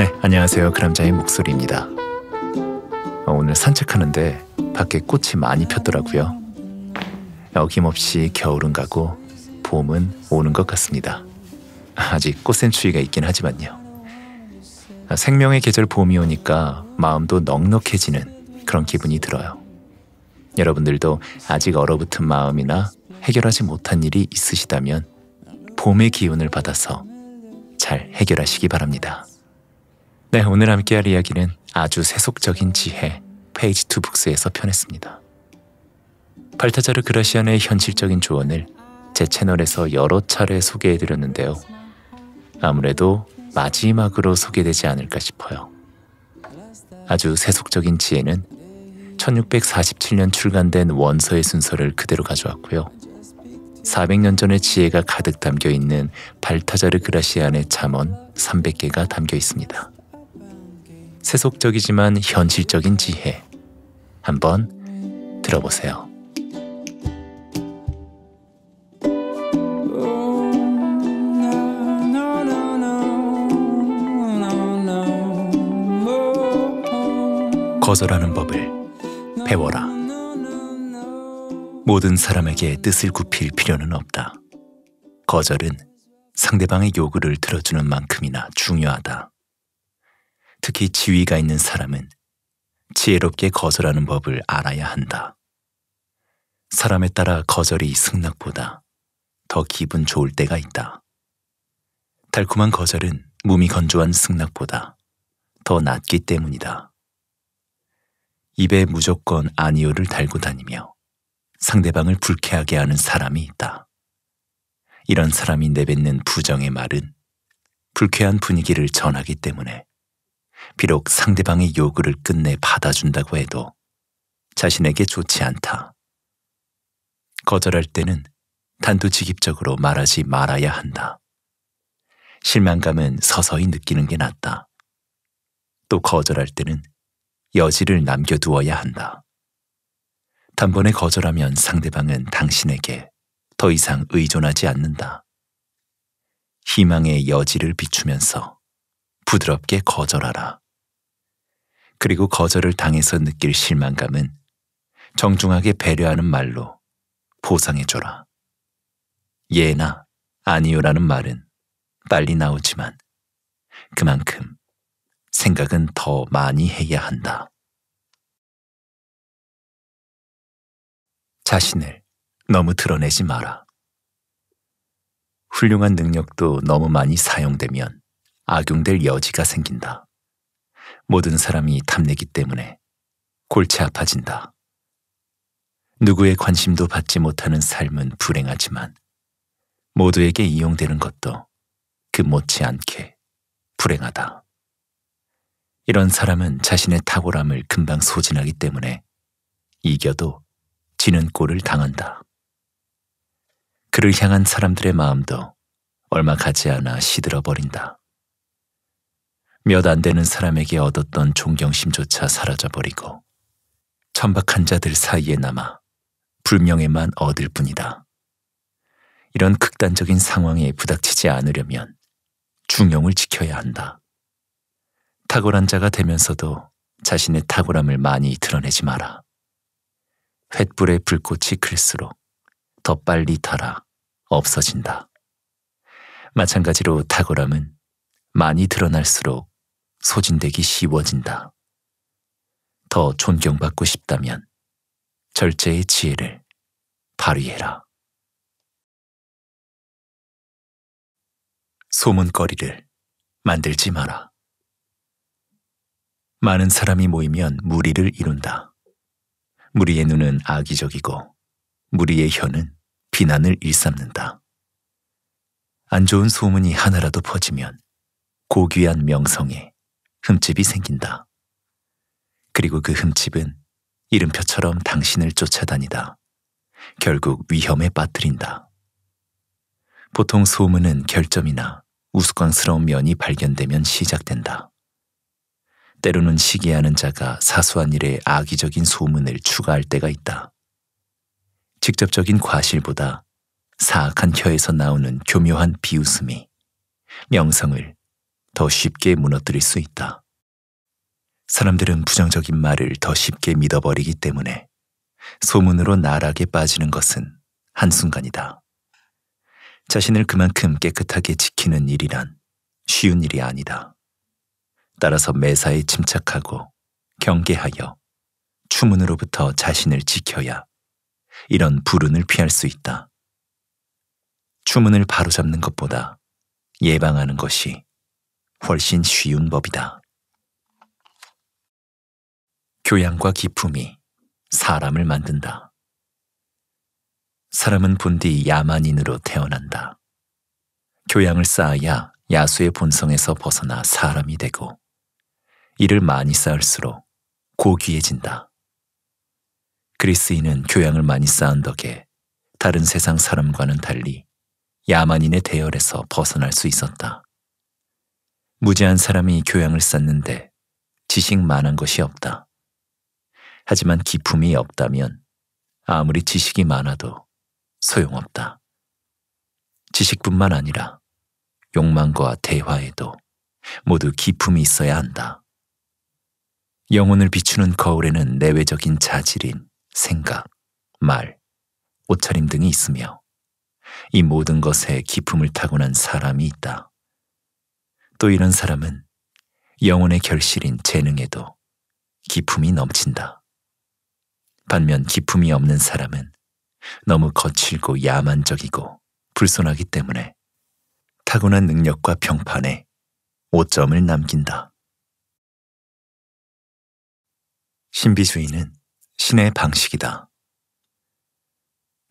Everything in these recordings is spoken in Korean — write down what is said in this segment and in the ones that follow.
네, 안녕하세요. 그람자의 목소리입니다. 어, 오늘 산책하는데 밖에 꽃이 많이 폈더라고요. 어김없이 겨울은 가고 봄은 오는 것 같습니다. 아직 꽃샘추위가 있긴 하지만요. 아, 생명의 계절 봄이 오니까 마음도 넉넉해지는 그런 기분이 들어요. 여러분들도 아직 얼어붙은 마음이나 해결하지 못한 일이 있으시다면 봄의 기운을 받아서 잘 해결하시기 바랍니다. 네, 오늘 함께할 이야기는 아주 세속적인 지혜 페이지 투 북스에서 펴냈습니다. 발타자르 그라시안의 현실적인 조언을 제 채널에서 여러 차례 소개해드렸는데요. 아무래도 마지막으로 소개되지 않을까 싶어요. 아주 세속적인 지혜는 1647년 출간된 원서의 순서를 그대로 가져왔고요. 400년 전의 지혜가 가득 담겨 있는 발타자르 그라시안의 잠언 300개가 담겨 있습니다. 세속적이지만 현실적인 지혜 한번 들어보세요. 거절하는 법을 배워라. 모든 사람에게 뜻을 굽힐 필요는 없다. 거절은 상대방의 요구를 들어주는 만큼이나 중요하다. 특히 지위가 있는 사람은 지혜롭게 거절하는 법을 알아야 한다. 사람에 따라 거절이 승낙보다 더 기분 좋을 때가 있다. 달콤한 거절은 몸이 건조한 승낙보다 더 낫기 때문이다. 입에 무조건 아니오를 달고 다니며 상대방을 불쾌하게 하는 사람이 있다. 이런 사람이 내뱉는 부정의 말은 불쾌한 분위기를 전하기 때문에 비록 상대방의 요구를 끝내 받아준다고 해도 자신에게 좋지 않다. 거절할 때는 단도직입적으로 말하지 말아야 한다. 실망감은 서서히 느끼는 게 낫다. 또 거절할 때는 여지를 남겨두어야 한다. 단번에 거절하면 상대방은 당신에게 더 이상 의존하지 않는다. 희망의 여지를 비추면서 부드럽게 거절하라. 그리고 거절을 당해서 느낄 실망감은 정중하게 배려하는 말로 보상해줘라. 예나 아니요라는 말은 빨리 나오지만 그만큼 생각은 더 많이 해야 한다. 자신을 너무 드러내지 마라. 훌륭한 능력도 너무 많이 사용되면 악용될 여지가 생긴다. 모든 사람이 탐내기 때문에 골치 아파진다. 누구의 관심도 받지 못하는 삶은 불행하지만 모두에게 이용되는 것도 그 못지않게 불행하다. 이런 사람은 자신의 탁월함을 금방 소진하기 때문에 이겨도 지는 꼴을 당한다. 그를 향한 사람들의 마음도 얼마 가지 않아 시들어버린다. 몇안 되는 사람에게 얻었던 존경심조차 사라져버리고 천박한 자들 사이에 남아 불명예만 얻을 뿐이다. 이런 극단적인 상황에 부닥치지 않으려면 중용을 지켜야 한다. 탁월한 자가 되면서도 자신의 탁월함을 많이 드러내지 마라. 횃불의 불꽃이 클수록 더 빨리 달아 없어진다. 마찬가지로 탁월함은 많이 드러날수록 소진되기 쉬워진다. 더 존경받고 싶다면 절제의 지혜를 발휘해라. 소문거리를 만들지 마라. 많은 사람이 모이면 무리를 이룬다. 무리의 눈은 악의적이고 무리의 혀는 비난을 일삼는다. 안 좋은 소문이 하나라도 퍼지면 고귀한 명성에 흠집이 생긴다. 그리고 그 흠집은 이름표처럼 당신을 쫓아다니다. 결국 위험에 빠뜨린다. 보통 소문은 결점이나 우스꽝스러운 면이 발견되면 시작된다. 때로는 시기하는 자가 사소한 일에 악의적인 소문을 추가할 때가 있다. 직접적인 과실보다 사악한 혀에서 나오는 교묘한 비웃음이 명성을 더 쉽게 무너뜨릴 수 있다. 사람들은 부정적인 말을 더 쉽게 믿어버리기 때문에 소문으로 나락에 빠지는 것은 한순간이다. 자신을 그만큼 깨끗하게 지키는 일이란 쉬운 일이 아니다. 따라서 매사에 침착하고 경계하여 추문으로부터 자신을 지켜야 이런 불운을 피할 수 있다. 추문을 바로잡는 것보다 예방하는 것이 훨씬 쉬운 법이다. 교양과 기품이 사람을 만든다. 사람은 본디 야만인으로 태어난다. 교양을 쌓아야 야수의 본성에서 벗어나 사람이 되고 이를 많이 쌓을수록 고귀해진다. 그리스인은 교양을 많이 쌓은 덕에 다른 세상 사람과는 달리 야만인의 대열에서 벗어날 수 있었다. 무지한 사람이 교양을 쌓는데 지식 많은 것이 없다. 하지만 기품이 없다면 아무리 지식이 많아도 소용없다. 지식뿐만 아니라 욕망과 대화에도 모두 기품이 있어야 한다. 영혼을 비추는 거울에는 내외적인 자질인 생각, 말, 옷차림 등이 있으며 이 모든 것에 기품을 타고난 사람이 있다. 또 이런 사람은 영혼의 결실인 재능에도 기품이 넘친다. 반면 기품이 없는 사람은 너무 거칠고 야만적이고 불손하기 때문에 타고난 능력과 평판에 오점을 남긴다. 신비주의는 신의 방식이다.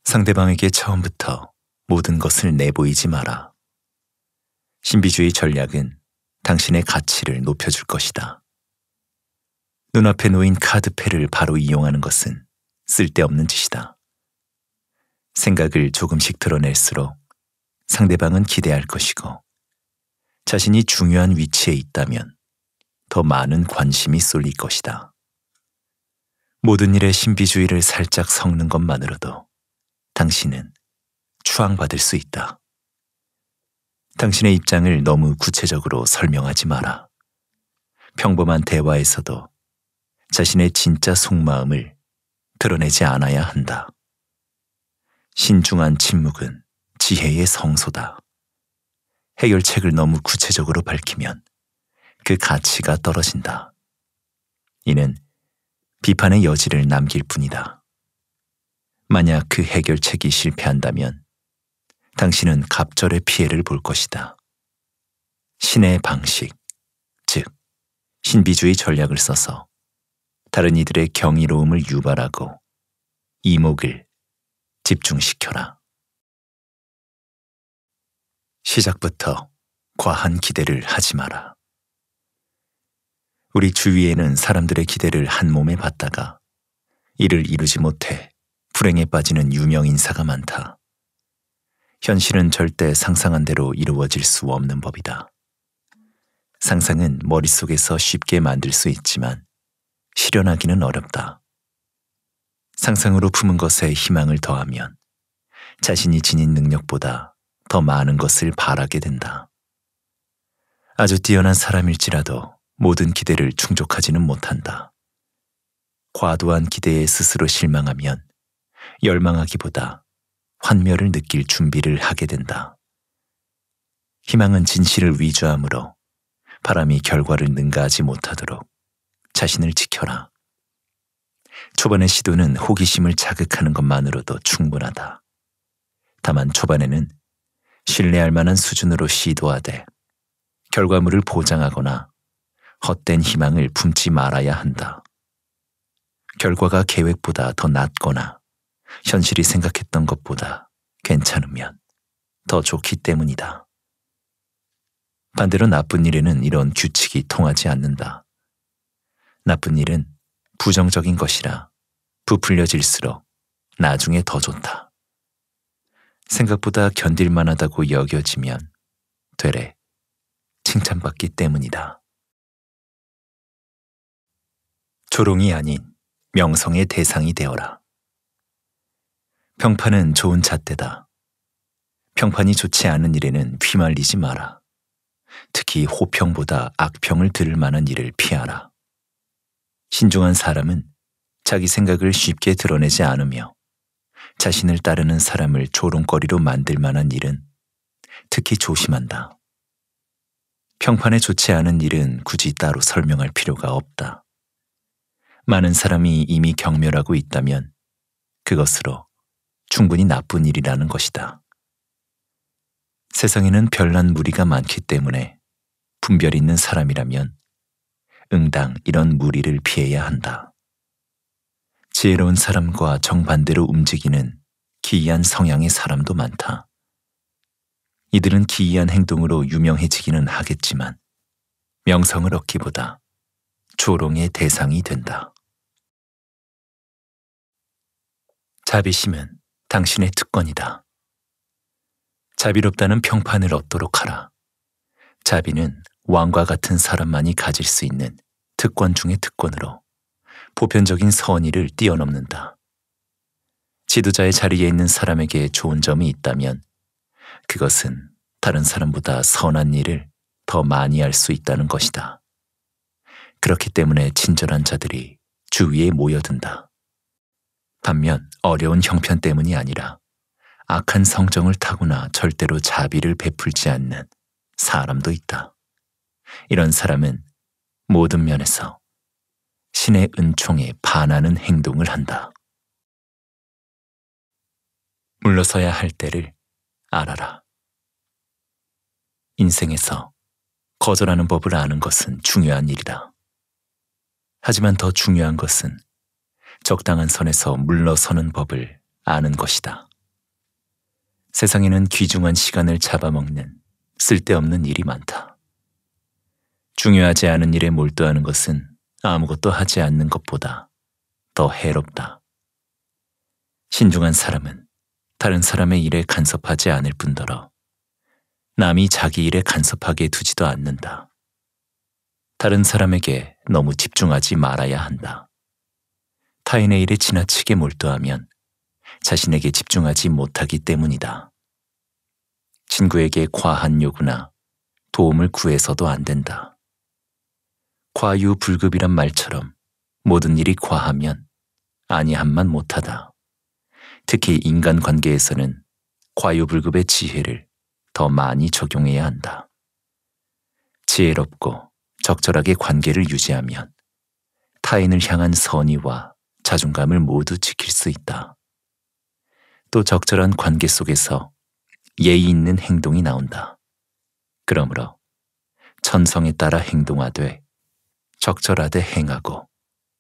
상대방에게 처음부터 모든 것을 내보이지 마라. 신비주의 전략은 당신의 가치를 높여줄 것이다. 눈앞에 놓인 카드패를 바로 이용하는 것은 쓸데없는 짓이다. 생각을 조금씩 드러낼수록 상대방은 기대할 것이고 자신이 중요한 위치에 있다면 더 많은 관심이 쏠릴 것이다. 모든 일에 신비주의를 살짝 섞는 것만으로도 당신은 추앙받을 수 있다. 당신의 입장을 너무 구체적으로 설명하지 마라. 평범한 대화에서도 자신의 진짜 속마음을 드러내지 않아야 한다. 신중한 침묵은 지혜의 성소다. 해결책을 너무 구체적으로 밝히면 그 가치가 떨어진다. 이는 비판의 여지를 남길 뿐이다. 만약 그 해결책이 실패한다면 당신은 갑절의 피해를 볼 것이다. 신의 방식, 즉 신비주의 전략을 써서 다른 이들의 경이로움을 유발하고 이목을 집중시켜라. 시작부터 과한 기대를 하지 마라. 우리 주위에는 사람들의 기대를 한 몸에 받다가 이를 이루지 못해 불행에 빠지는 유명 인사가 많다. 현실은 절대 상상한 대로 이루어질 수 없는 법이다. 상상은 머릿속에서 쉽게 만들 수 있지만 실현하기는 어렵다. 상상으로 품은 것에 희망을 더하면 자신이 지닌 능력보다 더 많은 것을 바라게 된다. 아주 뛰어난 사람일지라도 모든 기대를 충족하지는 못한다. 과도한 기대에 스스로 실망하면 열망하기보다 환멸을 느낄 준비를 하게 된다. 희망은 진실을 위조하므로 바람이 결과를 능가하지 못하도록 자신을 지켜라. 초반의 시도는 호기심을 자극하는 것만으로도 충분하다. 다만 초반에는 신뢰할 만한 수준으로 시도하되 결과물을 보장하거나 헛된 희망을 품지 말아야 한다. 결과가 계획보다 더 낮거나 현실이 생각했던 것보다 괜찮으면 더 좋기 때문이다. 반대로 나쁜 일에는 이런 규칙이 통하지 않는다. 나쁜 일은 부정적인 것이라 부풀려질수록 나중에 더 좋다. 생각보다 견딜만하다고 여겨지면 되레 칭찬받기 때문이다. 조롱이 아닌 명성의 대상이 되어라. 평판은 좋은 잣대다. 평판이 좋지 않은 일에는 휘말리지 마라. 특히 호평보다 악평을 들을 만한 일을 피하라. 신중한 사람은 자기 생각을 쉽게 드러내지 않으며 자신을 따르는 사람을 조롱거리로 만들 만한 일은 특히 조심한다. 평판에 좋지 않은 일은 굳이 따로 설명할 필요가 없다. 많은 사람이 이미 경멸하고 있다면 그것으로 충분히 나쁜 일이라는 것이다. 세상에는 별난 무리가 많기 때문에 분별 있는 사람이라면 응당 이런 무리를 피해야 한다. 지혜로운 사람과 정반대로 움직이는 기이한 성향의 사람도 많다. 이들은 기이한 행동으로 유명해지기는 하겠지만 명성을 얻기보다 조롱의 대상이 된다. 자비심은 당신의 특권이다. 자비롭다는 평판을 얻도록 하라. 자비는 왕과 같은 사람만이 가질 수 있는 특권 중의 특권으로 보편적인 선의를 뛰어넘는다. 지도자의 자리에 있는 사람에게 좋은 점이 있다면 그것은 다른 사람보다 선한 일을 더 많이 할 수 있다는 것이다. 그렇기 때문에 친절한 자들이 주위에 모여든다. 반면 어려운 형편 때문이 아니라 악한 성정을 타거나 절대로 자비를 베풀지 않는 사람도 있다. 이런 사람은 모든 면에서 신의 은총에 반하는 행동을 한다. 물러서야 할 때를 알아라. 인생에서 거절하는 법을 아는 것은 중요한 일이다. 하지만 더 중요한 것은 적당한 선에서 물러서는 법을 아는 것이다. 세상에는 귀중한 시간을 잡아먹는 쓸데없는 일이 많다. 중요하지 않은 일에 몰두하는 것은 아무것도 하지 않는 것보다 더 해롭다. 신중한 사람은 다른 사람의 일에 간섭하지 않을 뿐더러 남이 자기 일에 간섭하게 두지도 않는다. 다른 사람에게 너무 집중하지 말아야 한다. 타인의 일에 지나치게 몰두하면 자신에게 집중하지 못하기 때문이다. 친구에게 과한 요구나 도움을 구해서도 안 된다. 과유불급이란 말처럼 모든 일이 과하면 아니함만 못하다. 특히 인간관계에서는 과유불급의 지혜를 더 많이 적용해야 한다. 지혜롭고 적절하게 관계를 유지하면 타인을 향한 선의와 자존감을 모두 지킬 수 있다. 또 적절한 관계 속에서 예의 있는 행동이 나온다. 그러므로 천성에 따라 행동하되 적절하되 행하고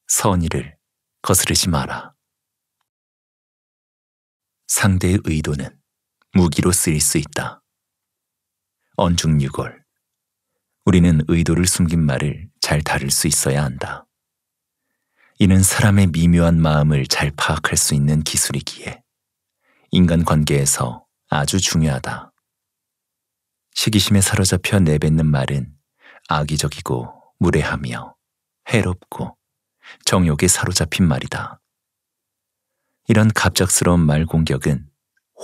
선의를 거스르지 마라. 상대의 의도는 무기로 쓰일 수 있다. 언중유골 우리는 의도를 숨긴 말을 잘 다룰 수 있어야 한다. 이는 사람의 미묘한 마음을 잘 파악할 수 있는 기술이기에 인간 관계에서 아주 중요하다. 시기심에 사로잡혀 내뱉는 말은 악의적이고 무례하며 해롭고 정욕에 사로잡힌 말이다. 이런 갑작스러운 말 공격은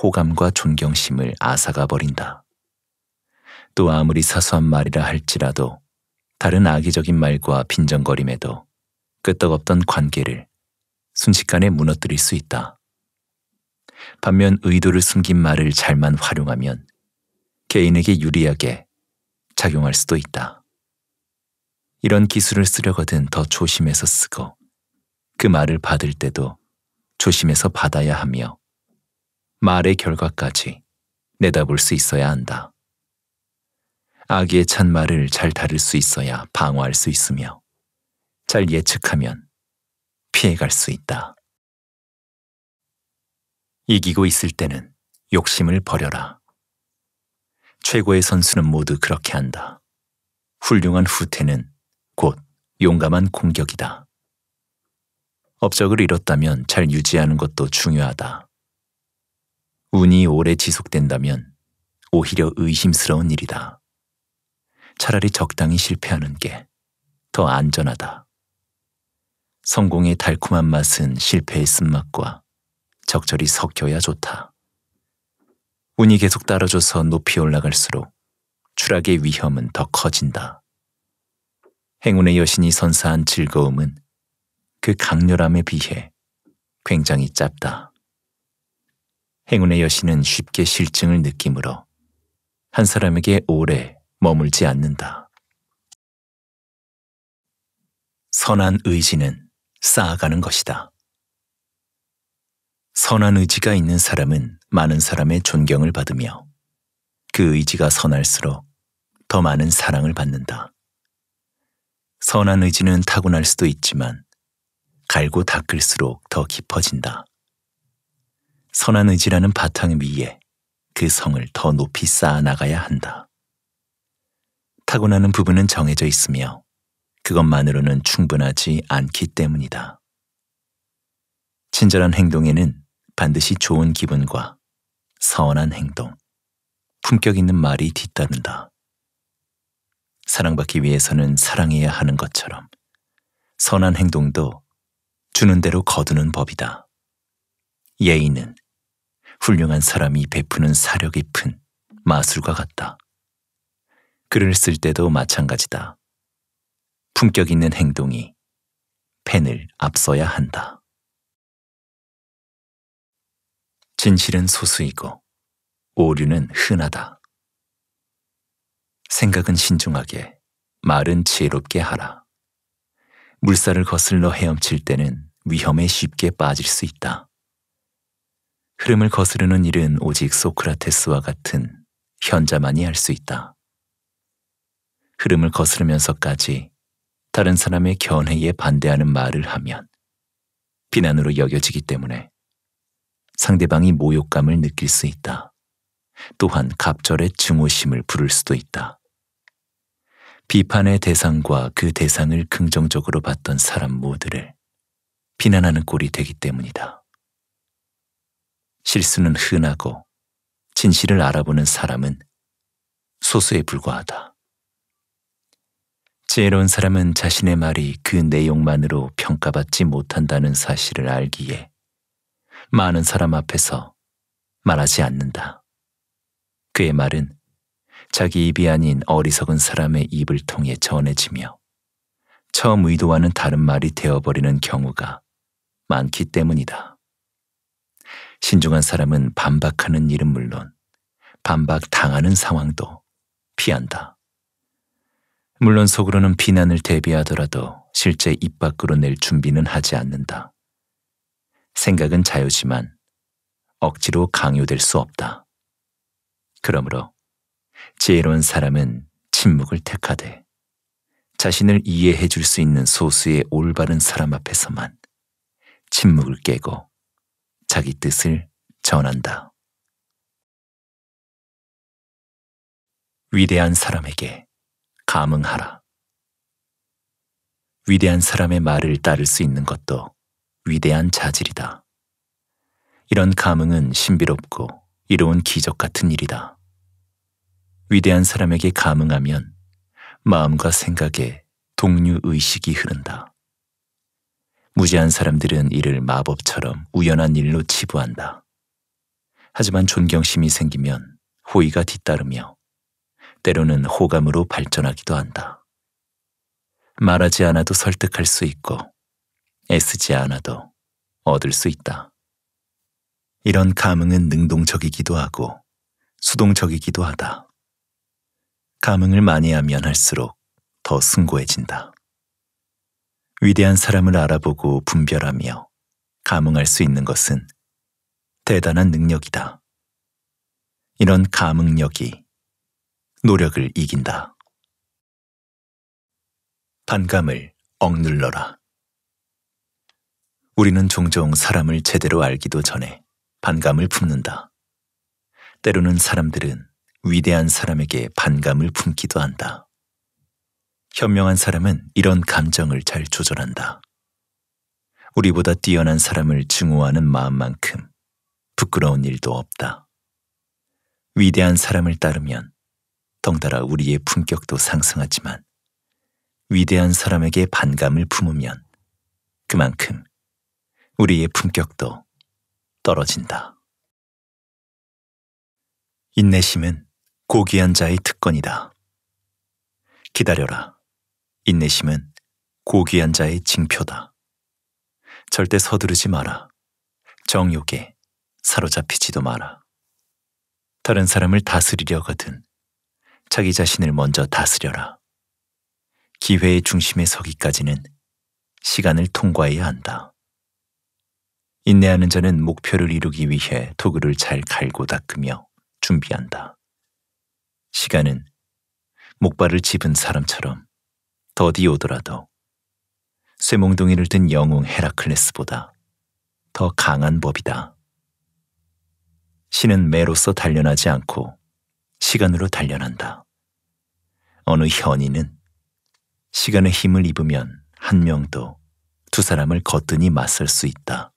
호감과 존경심을 앗아가 버린다. 또 아무리 사소한 말이라 할지라도 다른 악의적인 말과 빈정거림에도 끄떡없던 관계를 순식간에 무너뜨릴 수 있다. 반면 의도를 숨긴 말을 잘만 활용하면 개인에게 유리하게 작용할 수도 있다. 이런 기술을 쓰려거든 더 조심해서 쓰고 그 말을 받을 때도 조심해서 받아야 하며 말의 결과까지 내다볼 수 있어야 한다. 악의찬 말을 잘 다룰 수 있어야 방어할 수 있으며 잘 예측하면 피해갈 수 있다. 이기고 있을 때는 욕심을 버려라. 최고의 선수는 모두 그렇게 한다. 훌륭한 후퇴는 곧 용감한 공격이다. 업적을 잃었다면 잘 유지하는 것도 중요하다. 운이 오래 지속된다면 오히려 의심스러운 일이다. 차라리 적당히 실패하는 게 더 안전하다. 성공의 달콤한 맛은 실패의 쓴맛과 적절히 섞여야 좋다. 운이 계속 따라줘서 높이 올라갈수록 추락의 위험은 더 커진다. 행운의 여신이 선사한 즐거움은 그 강렬함에 비해 굉장히 짧다. 행운의 여신은 쉽게 실증을 느끼므로 한 사람에게 오래 머물지 않는다. 선한 의지는 쌓아가는 것이다. 선한 의지가 있는 사람은 많은 사람의 존경을 받으며 그 의지가 선할수록 더 많은 사랑을 받는다. 선한 의지는 타고날 수도 있지만 갈고 닦을수록 더 깊어진다. 선한 의지라는 바탕 위에 그 성을 더 높이 쌓아 나가야 한다. 타고나는 부분은 정해져 있으며 그것만으로는 충분하지 않기 때문이다. 친절한 행동에는 반드시 좋은 기분과 선한 행동, 품격 있는 말이 뒤따른다. 사랑받기 위해서는 사랑해야 하는 것처럼 선한 행동도 주는 대로 거두는 법이다. 예의는 훌륭한 사람이 베푸는 사려 깊은 마술과 같다. 글을 쓸 때도 마찬가지다. 품격 있는 행동이 펜을 앞서야 한다. 진실은 소수이고 오류는 흔하다. 생각은 신중하게, 말은 지혜롭게 하라. 물살을 거슬러 헤엄칠 때는 위험에 쉽게 빠질 수 있다. 흐름을 거스르는 일은 오직 소크라테스와 같은 현자만이 할 수 있다. 흐름을 거스르면서까지 다른 사람의 견해에 반대하는 말을 하면 비난으로 여겨지기 때문에 상대방이 모욕감을 느낄 수 있다. 또한 갑절의 증오심을 부를 수도 있다. 비판의 대상과 그 대상을 긍정적으로 봤던 사람 모두를 비난하는 꼴이 되기 때문이다. 실수는 흔하고 진실을 알아보는 사람은 소수에 불과하다. 지혜로운 사람은 자신의 말이 그 내용만으로 평가받지 못한다는 사실을 알기에 많은 사람 앞에서 말하지 않는다. 그의 말은 자기 입이 아닌 어리석은 사람의 입을 통해 전해지며 처음 의도와는 다른 말이 되어버리는 경우가 많기 때문이다. 신중한 사람은 반박하는 일은 물론 반박 당하는 상황도 피한다. 물론 속으로는 비난을 대비하더라도 실제 입 밖으로 낼 준비는 하지 않는다. 생각은 자유지만 억지로 강요될 수 없다. 그러므로 지혜로운 사람은 침묵을 택하되 자신을 이해해 줄 수 있는 소수의 올바른 사람 앞에서만 침묵을 깨고 자기 뜻을 전한다. 위대한 사람에게 감응하라. 위대한 사람의 말을 따를 수 있는 것도 위대한 자질이다. 이런 감응은 신비롭고 이로운 기적 같은 일이다. 위대한 사람에게 감응하면 마음과 생각에 동류 의식이 흐른다. 무지한 사람들은 이를 마법처럼 우연한 일로 치부한다. 하지만 존경심이 생기면 호의가 뒤따르며 때로는 호감으로 발전하기도 한다. 말하지 않아도 설득할 수 있고 애쓰지 않아도 얻을 수 있다. 이런 감흥은 능동적이기도 하고 수동적이기도 하다. 감흥을 많이 하면 할수록 더 숭고해진다. 위대한 사람을 알아보고 분별하며 감흥할 수 있는 것은 대단한 능력이다. 이런 감흥력이 노력을 이긴다. 반감을 억눌러라. 우리는 종종 사람을 제대로 알기도 전에 반감을 품는다. 때로는 사람들은 위대한 사람에게 반감을 품기도 한다. 현명한 사람은 이런 감정을 잘 조절한다. 우리보다 뛰어난 사람을 증오하는 마음만큼 부끄러운 일도 없다. 위대한 사람을 따르면 덩달아 우리의 품격도 상승하지만 위대한 사람에게 반감을 품으면 그만큼 우리의 품격도 떨어진다. 인내심은 고귀한 자의 특권이다. 기다려라. 인내심은 고귀한 자의 징표다. 절대 서두르지 마라. 정욕에 사로잡히지도 마라. 다른 사람을 다스리려거든 자기 자신을 먼저 다스려라. 기회의 중심에 서기까지는 시간을 통과해야 한다. 인내하는 자는 목표를 이루기 위해 도구를 잘 갈고 닦으며 준비한다. 시간은 목발을 집은 사람처럼 더디 오더라도 쇠몽둥이를 든 영웅 헤라클레스보다 더 강한 법이다. 신은 매로서 단련하지 않고 시간으로 단련한다. 어느 현인은 시간의 힘을 입으면 한 명도 두 사람을 거뜬히 맞설 수 있다.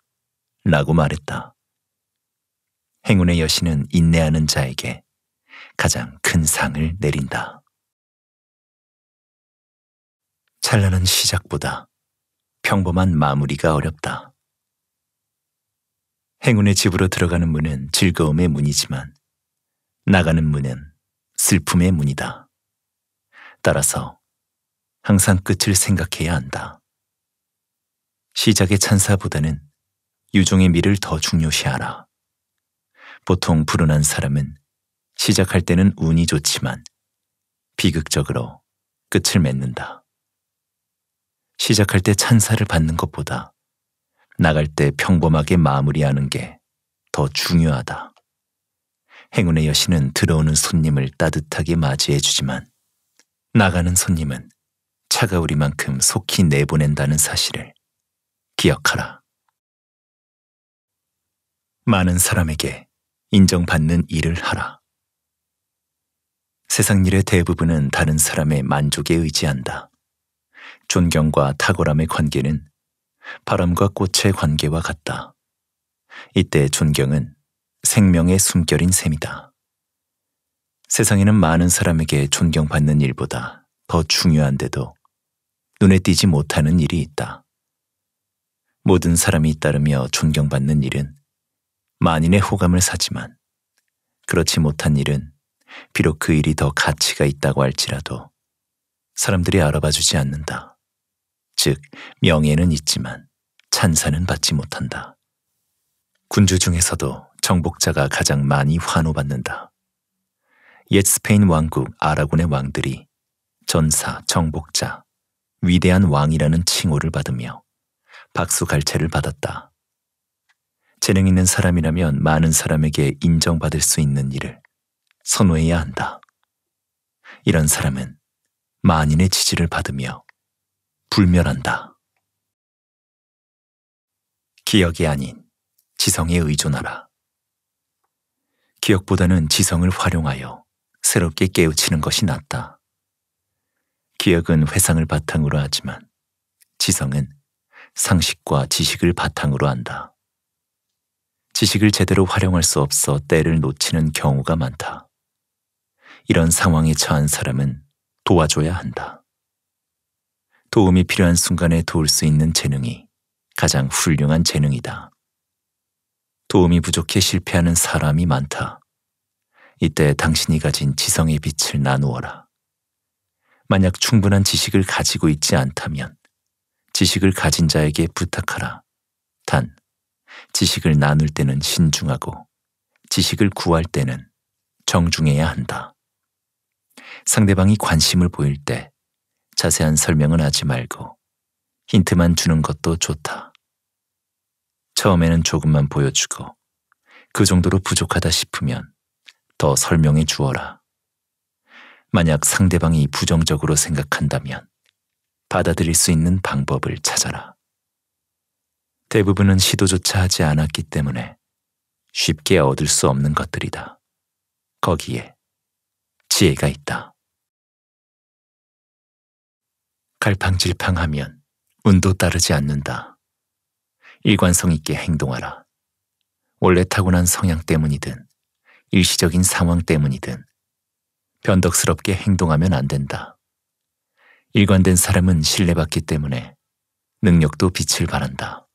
라고 말했다. 행운의 여신은 인내하는 자에게 가장 큰 상을 내린다. 찬란한 시작보다 평범한 마무리가 어렵다. 행운의 집으로 들어가는 문은 즐거움의 문이지만 나가는 문은 슬픔의 문이다. 따라서 항상 끝을 생각해야 한다. 시작의 찬사보다는 유종의 미를 더 중요시하라. 보통 불운한 사람은 시작할 때는 운이 좋지만 비극적으로 끝을 맺는다. 시작할 때 찬사를 받는 것보다 나갈 때 평범하게 마무리하는 게 더 중요하다. 행운의 여신은 들어오는 손님을 따뜻하게 맞이해 주지만 나가는 손님은 차가우리만큼 속히 내보낸다는 사실을 기억하라. 많은 사람에게 인정받는 일을 하라. 세상 일의 대부분은 다른 사람의 만족에 의지한다. 존경과 탁월함의 관계는 바람과 꽃의 관계와 같다. 이때 존경은 생명의 숨결인 셈이다. 세상에는 많은 사람에게 존경받는 일보다 더 중요한데도 눈에 띄지 못하는 일이 있다. 모든 사람이 따르며 존경받는 일은 만인의 호감을 사지만 그렇지 못한 일은 비록 그 일이 더 가치가 있다고 할지라도 사람들이 알아봐 주지 않는다. 즉, 명예는 있지만 찬사는 받지 못한다. 군주 중에서도 정복자가 가장 많이 환호받는다. 옛 스페인 왕국 아라곤의 왕들이 전사, 정복자, 위대한 왕이라는 칭호를 받으며 박수갈채를 받았다. 재능 있는 사람이라면 많은 사람에게 인정받을 수 있는 일을 선호해야 한다. 이런 사람은 만인의 지지를 받으며 불멸한다. 기억이 아닌 지성에 의존하라. 기억보다는 지성을 활용하여 새롭게 깨우치는 것이 낫다. 기억은 회상을 바탕으로 하지만 지성은 상식과 지식을 바탕으로 한다. 지식을 제대로 활용할 수 없어 때를 놓치는 경우가 많다. 이런 상황에 처한 사람은 도와줘야 한다. 도움이 필요한 순간에 도울 수 있는 재능이 가장 훌륭한 재능이다. 도움이 부족해 실패하는 사람이 많다. 이때 당신이 가진 지성의 빛을 나누어라. 만약 충분한 지식을 가지고 있지 않다면 지식을 가진 자에게 부탁하라. 단, 지식을 나눌 때는 신중하고 지식을 구할 때는 정중해야 한다. 상대방이 관심을 보일 때 자세한 설명은 하지 말고 힌트만 주는 것도 좋다. 처음에는 조금만 보여주고 그 정도로 부족하다 싶으면 더 설명해 주어라. 만약 상대방이 부정적으로 생각한다면 받아들일 수 있는 방법을 찾아라. 대부분은 시도조차 하지 않았기 때문에 쉽게 얻을 수 없는 것들이다. 거기에 지혜가 있다. 갈팡질팡하면 운도 따르지 않는다. 일관성 있게 행동하라. 원래 타고난 성향 때문이든 일시적인 상황 때문이든 변덕스럽게 행동하면 안 된다. 일관된 사람은 신뢰받기 때문에 능력도 빛을 발한다.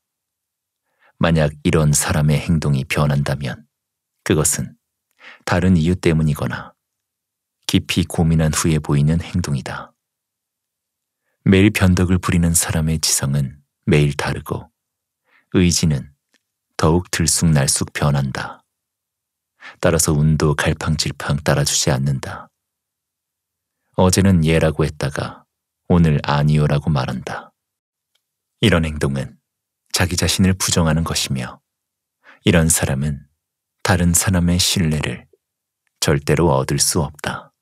만약 이런 사람의 행동이 변한다면 그것은 다른 이유 때문이거나 깊이 고민한 후에 보이는 행동이다. 매일 변덕을 부리는 사람의 지성은 매일 다르고 의지는 더욱 들쑥날쑥 변한다. 따라서 운도 갈팡질팡 따라주지 않는다. 어제는 예라고 했다가 오늘 아니요라고 말한다. 이런 행동은 자기 자신을 부정하는 것이며 이런 사람은 다른 사람의 신뢰를 절대로 얻을 수 없다.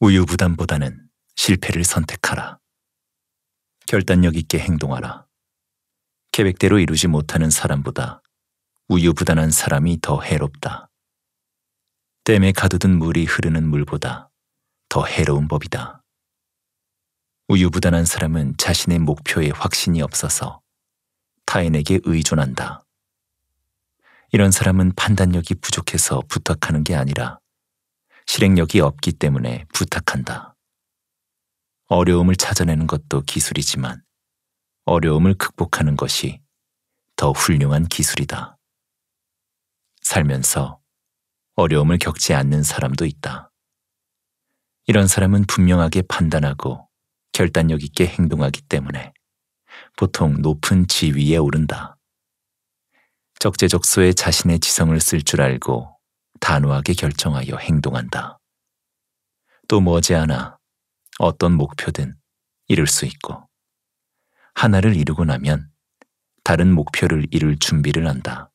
우유부단보다는 실패를 선택하라. 결단력 있게 행동하라. 계획대로 이루지 못하는 사람보다 우유부단한 사람이 더 해롭다. 댐에 가두든 물이 흐르는 물보다 더 해로운 법이다. 우유부단한 사람은 자신의 목표에 확신이 없어서 타인에게 의존한다. 이런 사람은 판단력이 부족해서 부탁하는 게 아니라 실행력이 없기 때문에 부탁한다. 어려움을 찾아내는 것도 기술이지만 어려움을 극복하는 것이 더 훌륭한 기술이다. 살면서 어려움을 겪지 않는 사람도 있다. 이런 사람은 분명하게 판단하고 결단력 있게 행동하기 때문에 보통 높은 지위에 오른다. 적재적소에 자신의 지성을 쓸 줄 알고 단호하게 결정하여 행동한다. 또 머지않아 어떤 목표든 이룰 수 있고 하나를 이루고 나면 다른 목표를 이룰 준비를 한다.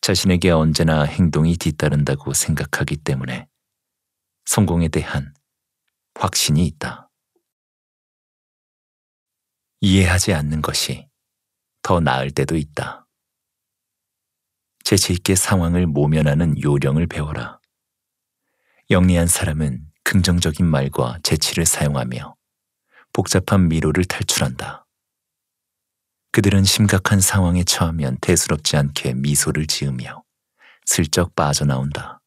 자신에게 언제나 행동이 뒤따른다고 생각하기 때문에 성공에 대한 확신이 있다. 이해하지 않는 것이 더 나을 때도 있다. 재치있게 상황을 모면하는 요령을 배워라. 영리한 사람은 긍정적인 말과 재치를 사용하며 복잡한 미로를 탈출한다. 그들은 심각한 상황에 처하면 대수롭지 않게 미소를 지으며 슬쩍 빠져나온다.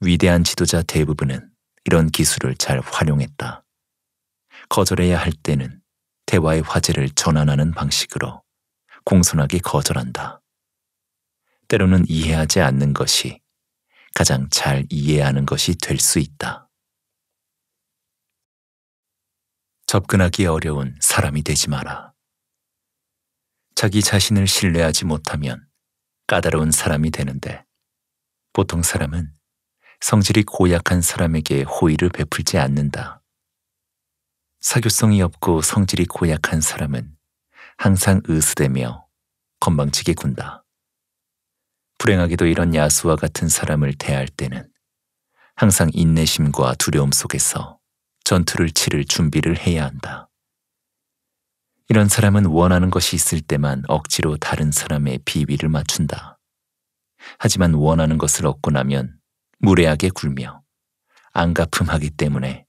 위대한 지도자 대부분은 이런 기술을 잘 활용했다. 거절해야 할 때는 대화의 화제를 전환하는 방식으로 공손하게 거절한다. 때로는 이해하지 않는 것이 가장 잘 이해하는 것이 될 수 있다. 접근하기 어려운 사람이 되지 마라. 자기 자신을 신뢰하지 못하면 까다로운 사람이 되는데 보통 사람은 성질이 고약한 사람에게 호의를 베풀지 않는다. 사교성이 없고 성질이 고약한 사람은 항상 으스대며 건방지게 군다. 불행하게도 이런 야수와 같은 사람을 대할 때는 항상 인내심과 두려움 속에서 전투를 치를 준비를 해야 한다. 이런 사람은 원하는 것이 있을 때만 억지로 다른 사람의 비위를 맞춘다. 하지만 원하는 것을 얻고 나면 무례하게 굴며 안가품하기 때문에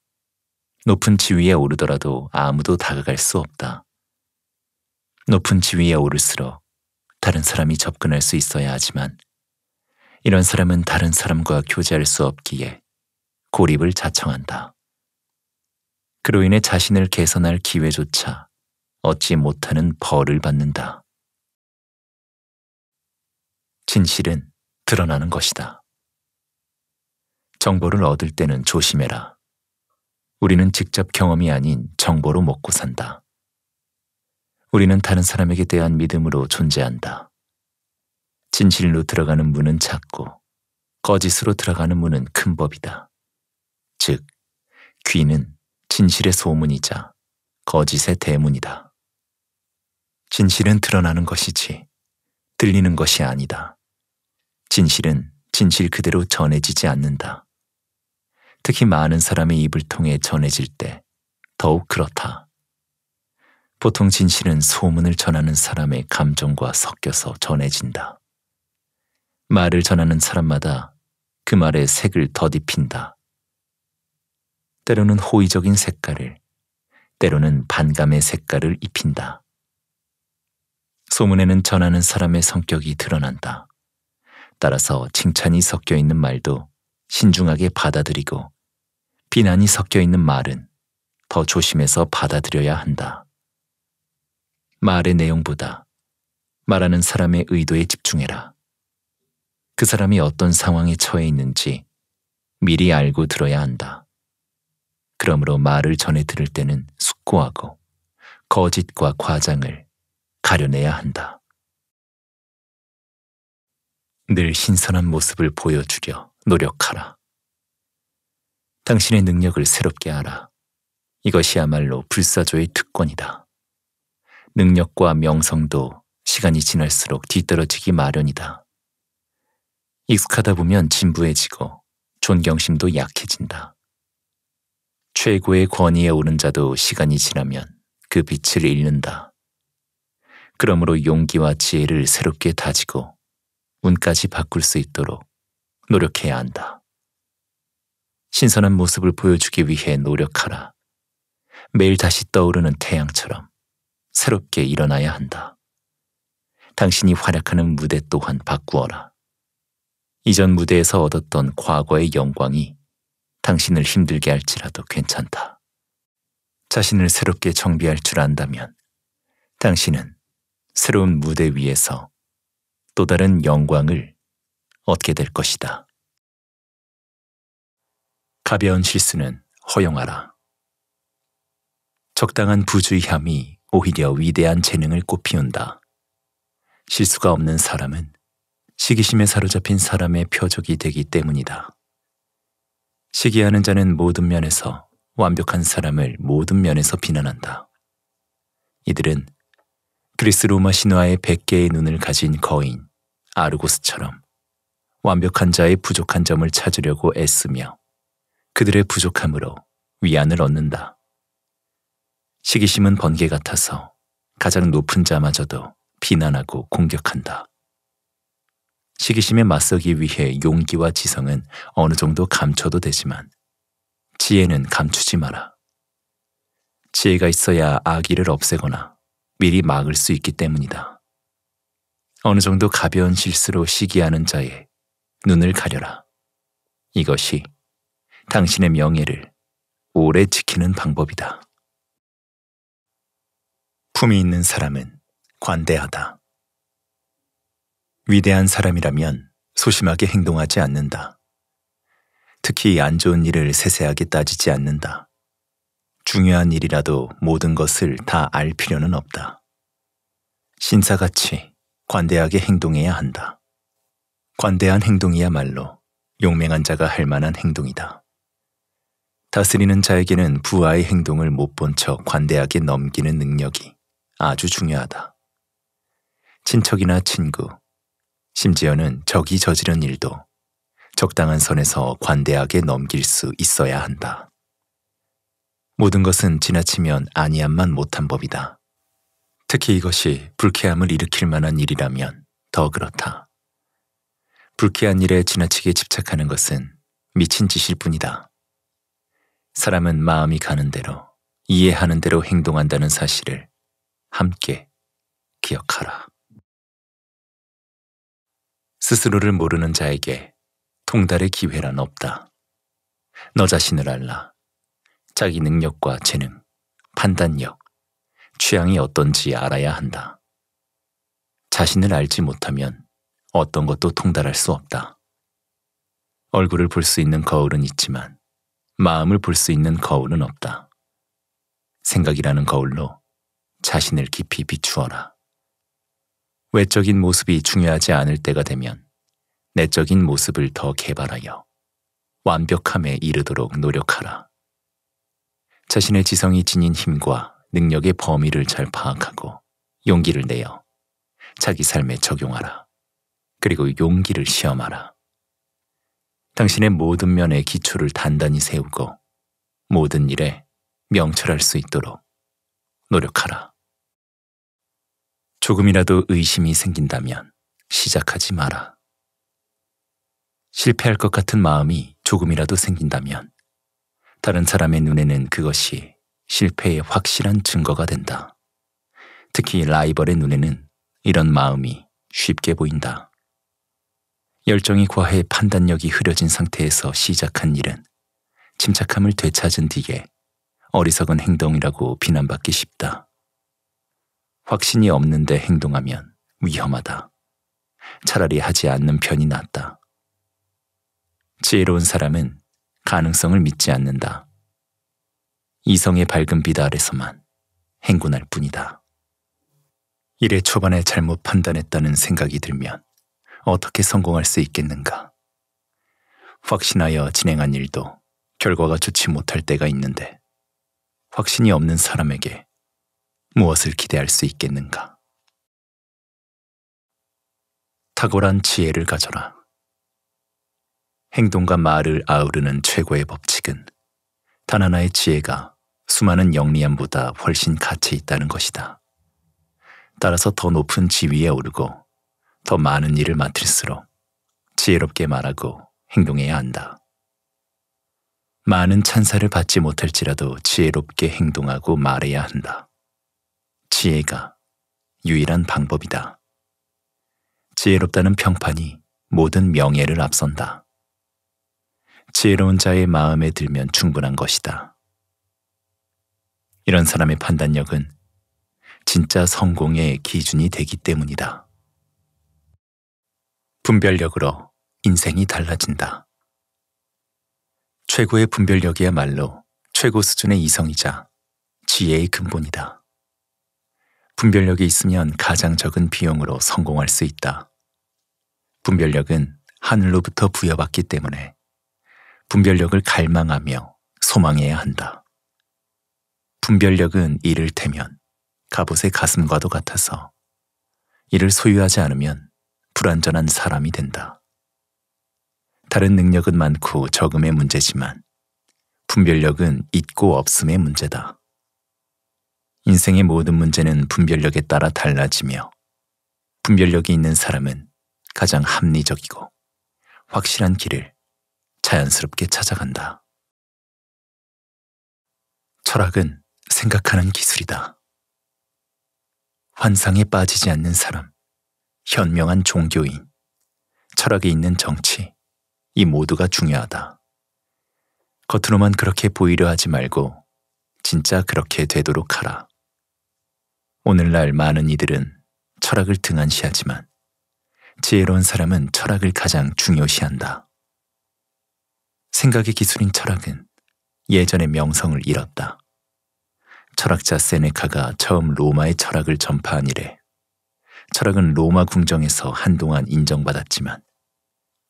높은 지위에 오르더라도 아무도 다가갈 수 없다. 높은 지위에 오를수록 다른 사람이 접근할 수 있어야 하지만 이런 사람은 다른 사람과 교제할 수 없기에 고립을 자청한다. 그로 인해 자신을 개선할 기회조차 얻지 못하는 벌을 받는다. 진실은 드러나는 것이다. 정보를 얻을 때는 조심해라. 우리는 직접 경험이 아닌 정보로 먹고 산다. 우리는 다른 사람에게 대한 믿음으로 존재한다. 진실로 들어가는 문은 작고 거짓으로 들어가는 문은 큰 법이다. 즉, 귀는 진실의 소문이자 거짓의 대문이다. 진실은 드러나는 것이지 들리는 것이 아니다. 진실은 진실 그대로 전해지지 않는다. 특히 많은 사람의 입을 통해 전해질 때 더욱 그렇다. 보통 진실은 소문을 전하는 사람의 감정과 섞여서 전해진다. 말을 전하는 사람마다 그 말의 색을 더딥힌다. 때로는 호의적인 색깔을, 때로는 반감의 색깔을 입힌다. 소문에는 전하는 사람의 성격이 드러난다. 따라서 칭찬이 섞여 있는 말도 신중하게 받아들이고 비난이 섞여 있는 말은 더 조심해서 받아들여야 한다. 말의 내용보다 말하는 사람의 의도에 집중해라. 그 사람이 어떤 상황에 처해 있는지 미리 알고 들어야 한다. 그러므로 말을 전해 들을 때는 숙고하고 거짓과 과장을 가려내야 한다. 늘 신선한 모습을 보여주려 노력하라. 당신의 능력을 새롭게 알아. 이것이야말로 불사조의 특권이다. 능력과 명성도 시간이 지날수록 뒤떨어지기 마련이다. 익숙하다 보면 진부해지고 존경심도 약해진다. 최고의 권위에 오른 자도 시간이 지나면 그 빛을 잃는다. 그러므로 용기와 지혜를 새롭게 다지고 운까지 바꿀 수 있도록 노력해야 한다. 신선한 모습을 보여주기 위해 노력하라. 매일 다시 떠오르는 태양처럼 새롭게 일어나야 한다. 당신이 활약하는 무대 또한 바꾸어라. 이전 무대에서 얻었던 과거의 영광이 당신을 힘들게 할지라도 괜찮다. 자신을 새롭게 정비할 줄 안다면 당신은 새로운 무대 위에서 또 다른 영광을 얻게 될 것이다. 가벼운 실수는 허용하라. 적당한 부주의함이 오히려 위대한 재능을 꽃피운다. 실수가 없는 사람은 시기심에 사로잡힌 사람의 표적이 되기 때문이다. 시기하는 자는 모든 면에서 완벽한 사람을 모든 면에서 비난한다. 이들은 그리스 로마 신화의 100개의 눈을 가진 거인 아르고스처럼 완벽한 자의 부족한 점을 찾으려고 애쓰며 그들의 부족함으로 위안을 얻는다. 시기심은 번개 같아서 가장 높은 자마저도 비난하고 공격한다. 시기심에 맞서기 위해 용기와 지성은 어느 정도 감춰도 되지만 지혜는 감추지 마라. 지혜가 있어야 악의를 없애거나 미리 막을 수 있기 때문이다. 어느 정도 가벼운 실수로 시기하는 자의 눈을 가려라. 이것이 당신의 명예를 오래 지키는 방법이다. 품이 있는 사람은 관대하다. 위대한 사람이라면 소심하게 행동하지 않는다. 특히 안 좋은 일을 세세하게 따지지 않는다. 중요한 일이라도 모든 것을 다 알 필요는 없다. 신사같이 관대하게 행동해야 한다. 관대한 행동이야말로 용맹한 자가 할 만한 행동이다. 다스리는 자에게는 부하의 행동을 못 본 척 관대하게 넘기는 능력이 아주 중요하다. 친척이나 친구, 심지어는 적이 저지른 일도 적당한 선에서 관대하게 넘길 수 있어야 한다. 모든 것은 지나치면 아니함만 못한 법이다. 특히 이것이 불쾌함을 일으킬 만한 일이라면 더 그렇다. 불쾌한 일에 지나치게 집착하는 것은 미친 짓일 뿐이다. 사람은 마음이 가는 대로, 이해하는 대로 행동한다는 사실을 함께 기억하라. 스스로를 모르는 자에게 통달의 기회란 없다. 너 자신을 알라. 자기 능력과 재능, 판단력, 취향이 어떤지 알아야 한다. 자신을 알지 못하면 어떤 것도 통달할 수 없다. 얼굴을 볼 수 있는 거울은 있지만 마음을 볼 수 있는 거울은 없다. 생각이라는 거울로 자신을 깊이 비추어라. 외적인 모습이 중요하지 않을 때가 되면 내적인 모습을 더 개발하여 완벽함에 이르도록 노력하라. 자신의 지성이 지닌 힘과 능력의 범위를 잘 파악하고 용기를 내어 자기 삶에 적용하라. 그리고 용기를 시험하라. 당신의 모든 면의 기초를 단단히 세우고 모든 일에 명철할 수 있도록 노력하라. 조금이라도 의심이 생긴다면 시작하지 마라. 실패할 것 같은 마음이 조금이라도 생긴다면 다른 사람의 눈에는 그것이 실패의 확실한 증거가 된다. 특히 라이벌의 눈에는 이런 마음이 쉽게 보인다. 열정이 과해 판단력이 흐려진 상태에서 시작한 일은 침착함을 되찾은 뒤에 어리석은 행동이라고 비난받기 쉽다. 확신이 없는데 행동하면 위험하다. 차라리 하지 않는 편이 낫다. 지혜로운 사람은 가능성을 믿지 않는다. 이성의 밝은 빛 아래서만 행군할 뿐이다. 일의 초반에 잘못 판단했다는 생각이 들면 어떻게 성공할 수 있겠는가? 확신하여 진행한 일도 결과가 좋지 못할 때가 있는데 확신이 없는 사람에게 무엇을 기대할 수 있겠는가? 탁월한 지혜를 가져라. 행동과 말을 아우르는 최고의 법칙은 단 하나의 지혜가 수많은 영리함보다 훨씬 가치 있다는 것이다. 따라서 더 높은 지위에 오르고 더 많은 일을 맡을수록 지혜롭게 말하고 행동해야 한다. 많은 찬사를 받지 못할지라도 지혜롭게 행동하고 말해야 한다. 지혜가 유일한 방법이다. 지혜롭다는 평판이 모든 명예를 앞선다. 지혜로운 자의 마음에 들면 충분한 것이다. 이런 사람의 판단력은 진짜 성공의 기준이 되기 때문이다. 분별력으로 인생이 달라진다. 최고의 분별력이야말로 최고 수준의 이성이자 지혜의 근본이다. 분별력이 있으면 가장 적은 비용으로 성공할 수 있다. 분별력은 하늘로부터 부여받기 때문에 분별력을 갈망하며 소망해야 한다. 분별력은 이를테면 갑옷의 가슴과도 같아서 이를 소유하지 않으면 불완전한 사람이 된다. 다른 능력은 많고 적음의 문제지만 분별력은 있고 없음의 문제다. 인생의 모든 문제는 분별력에 따라 달라지며 분별력이 있는 사람은 가장 합리적이고 확실한 길을 자연스럽게 찾아간다. 철학은 생각하는 기술이다. 환상에 빠지지 않는 사람, 현명한 종교인, 철학에 있는 정치, 이 모두가 중요하다. 겉으로만 그렇게 보이려 하지 말고 진짜 그렇게 되도록 하라. 오늘날 많은 이들은 철학을 등한시하지만 지혜로운 사람은 철학을 가장 중요시한다. 생각의 기술인 철학은 예전의 명성을 잃었다. 철학자 세네카가 처음 로마의 철학을 전파한 이래 철학은 로마 궁정에서 한동안 인정받았지만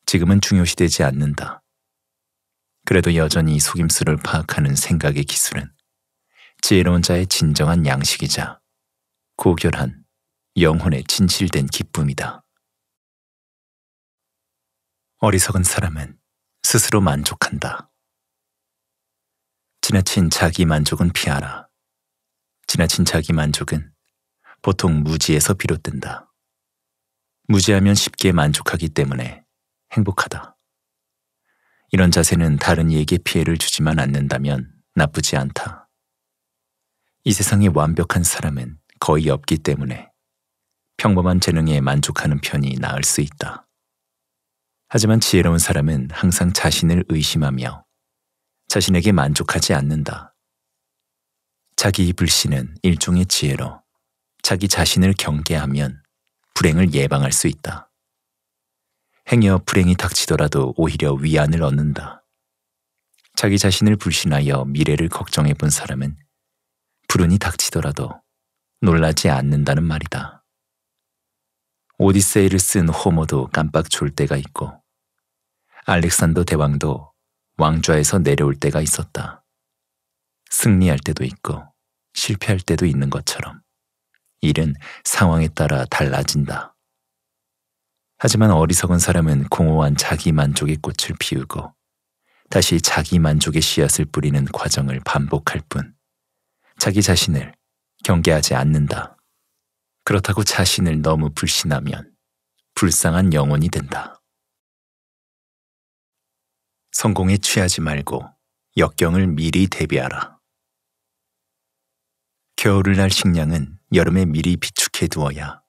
지금은 중요시되지 않는다. 그래도 여전히 속임수를 파악하는 생각의 기술은 지혜로운 자의 진정한 양식이자 고결한 영혼의 진실된 기쁨이다. 어리석은 사람은 스스로 만족한다. 지나친 자기 만족은 피하라. 지나친 자기 만족은 보통 무지에서 비롯된다. 무지하면 쉽게 만족하기 때문에 행복하다. 이런 자세는 다른 이에게 피해를 주지만 않는다면 나쁘지 않다. 이 세상에 완벽한 사람은 거의 없기 때문에 평범한 재능에 만족하는 편이 나을 수 있다. 하지만 지혜로운 사람은 항상 자신을 의심하며 자신에게 만족하지 않는다. 자기 불신은 일종의 지혜로 자기 자신을 경계하면 불행을 예방할 수 있다. 행여 불행이 닥치더라도 오히려 위안을 얻는다. 자기 자신을 불신하여 미래를 걱정해 본 사람은 불운이 닥치더라도 놀라지 않는다는 말이다. 오디세이를 쓴호모도 깜빡 졸 때가 있고 알렉산더 대왕도 왕좌에서 내려올 때가 있었다. 승리할 때도 있고 실패할 때도 있는 것처럼 일은 상황에 따라 달라진다. 하지만 어리석은 사람은 공허한 자기 만족의 꽃을 피우고 다시 자기 만족의 씨앗을 뿌리는 과정을 반복할 뿐 자기 자신을 경계하지 않는다. 그렇다고 자신을 너무 불신하면 불쌍한 영혼이 된다. 성공에 취하지 말고 역경을 미리 대비하라. 겨울을 날 식량은 여름에 미리 비축해 두어야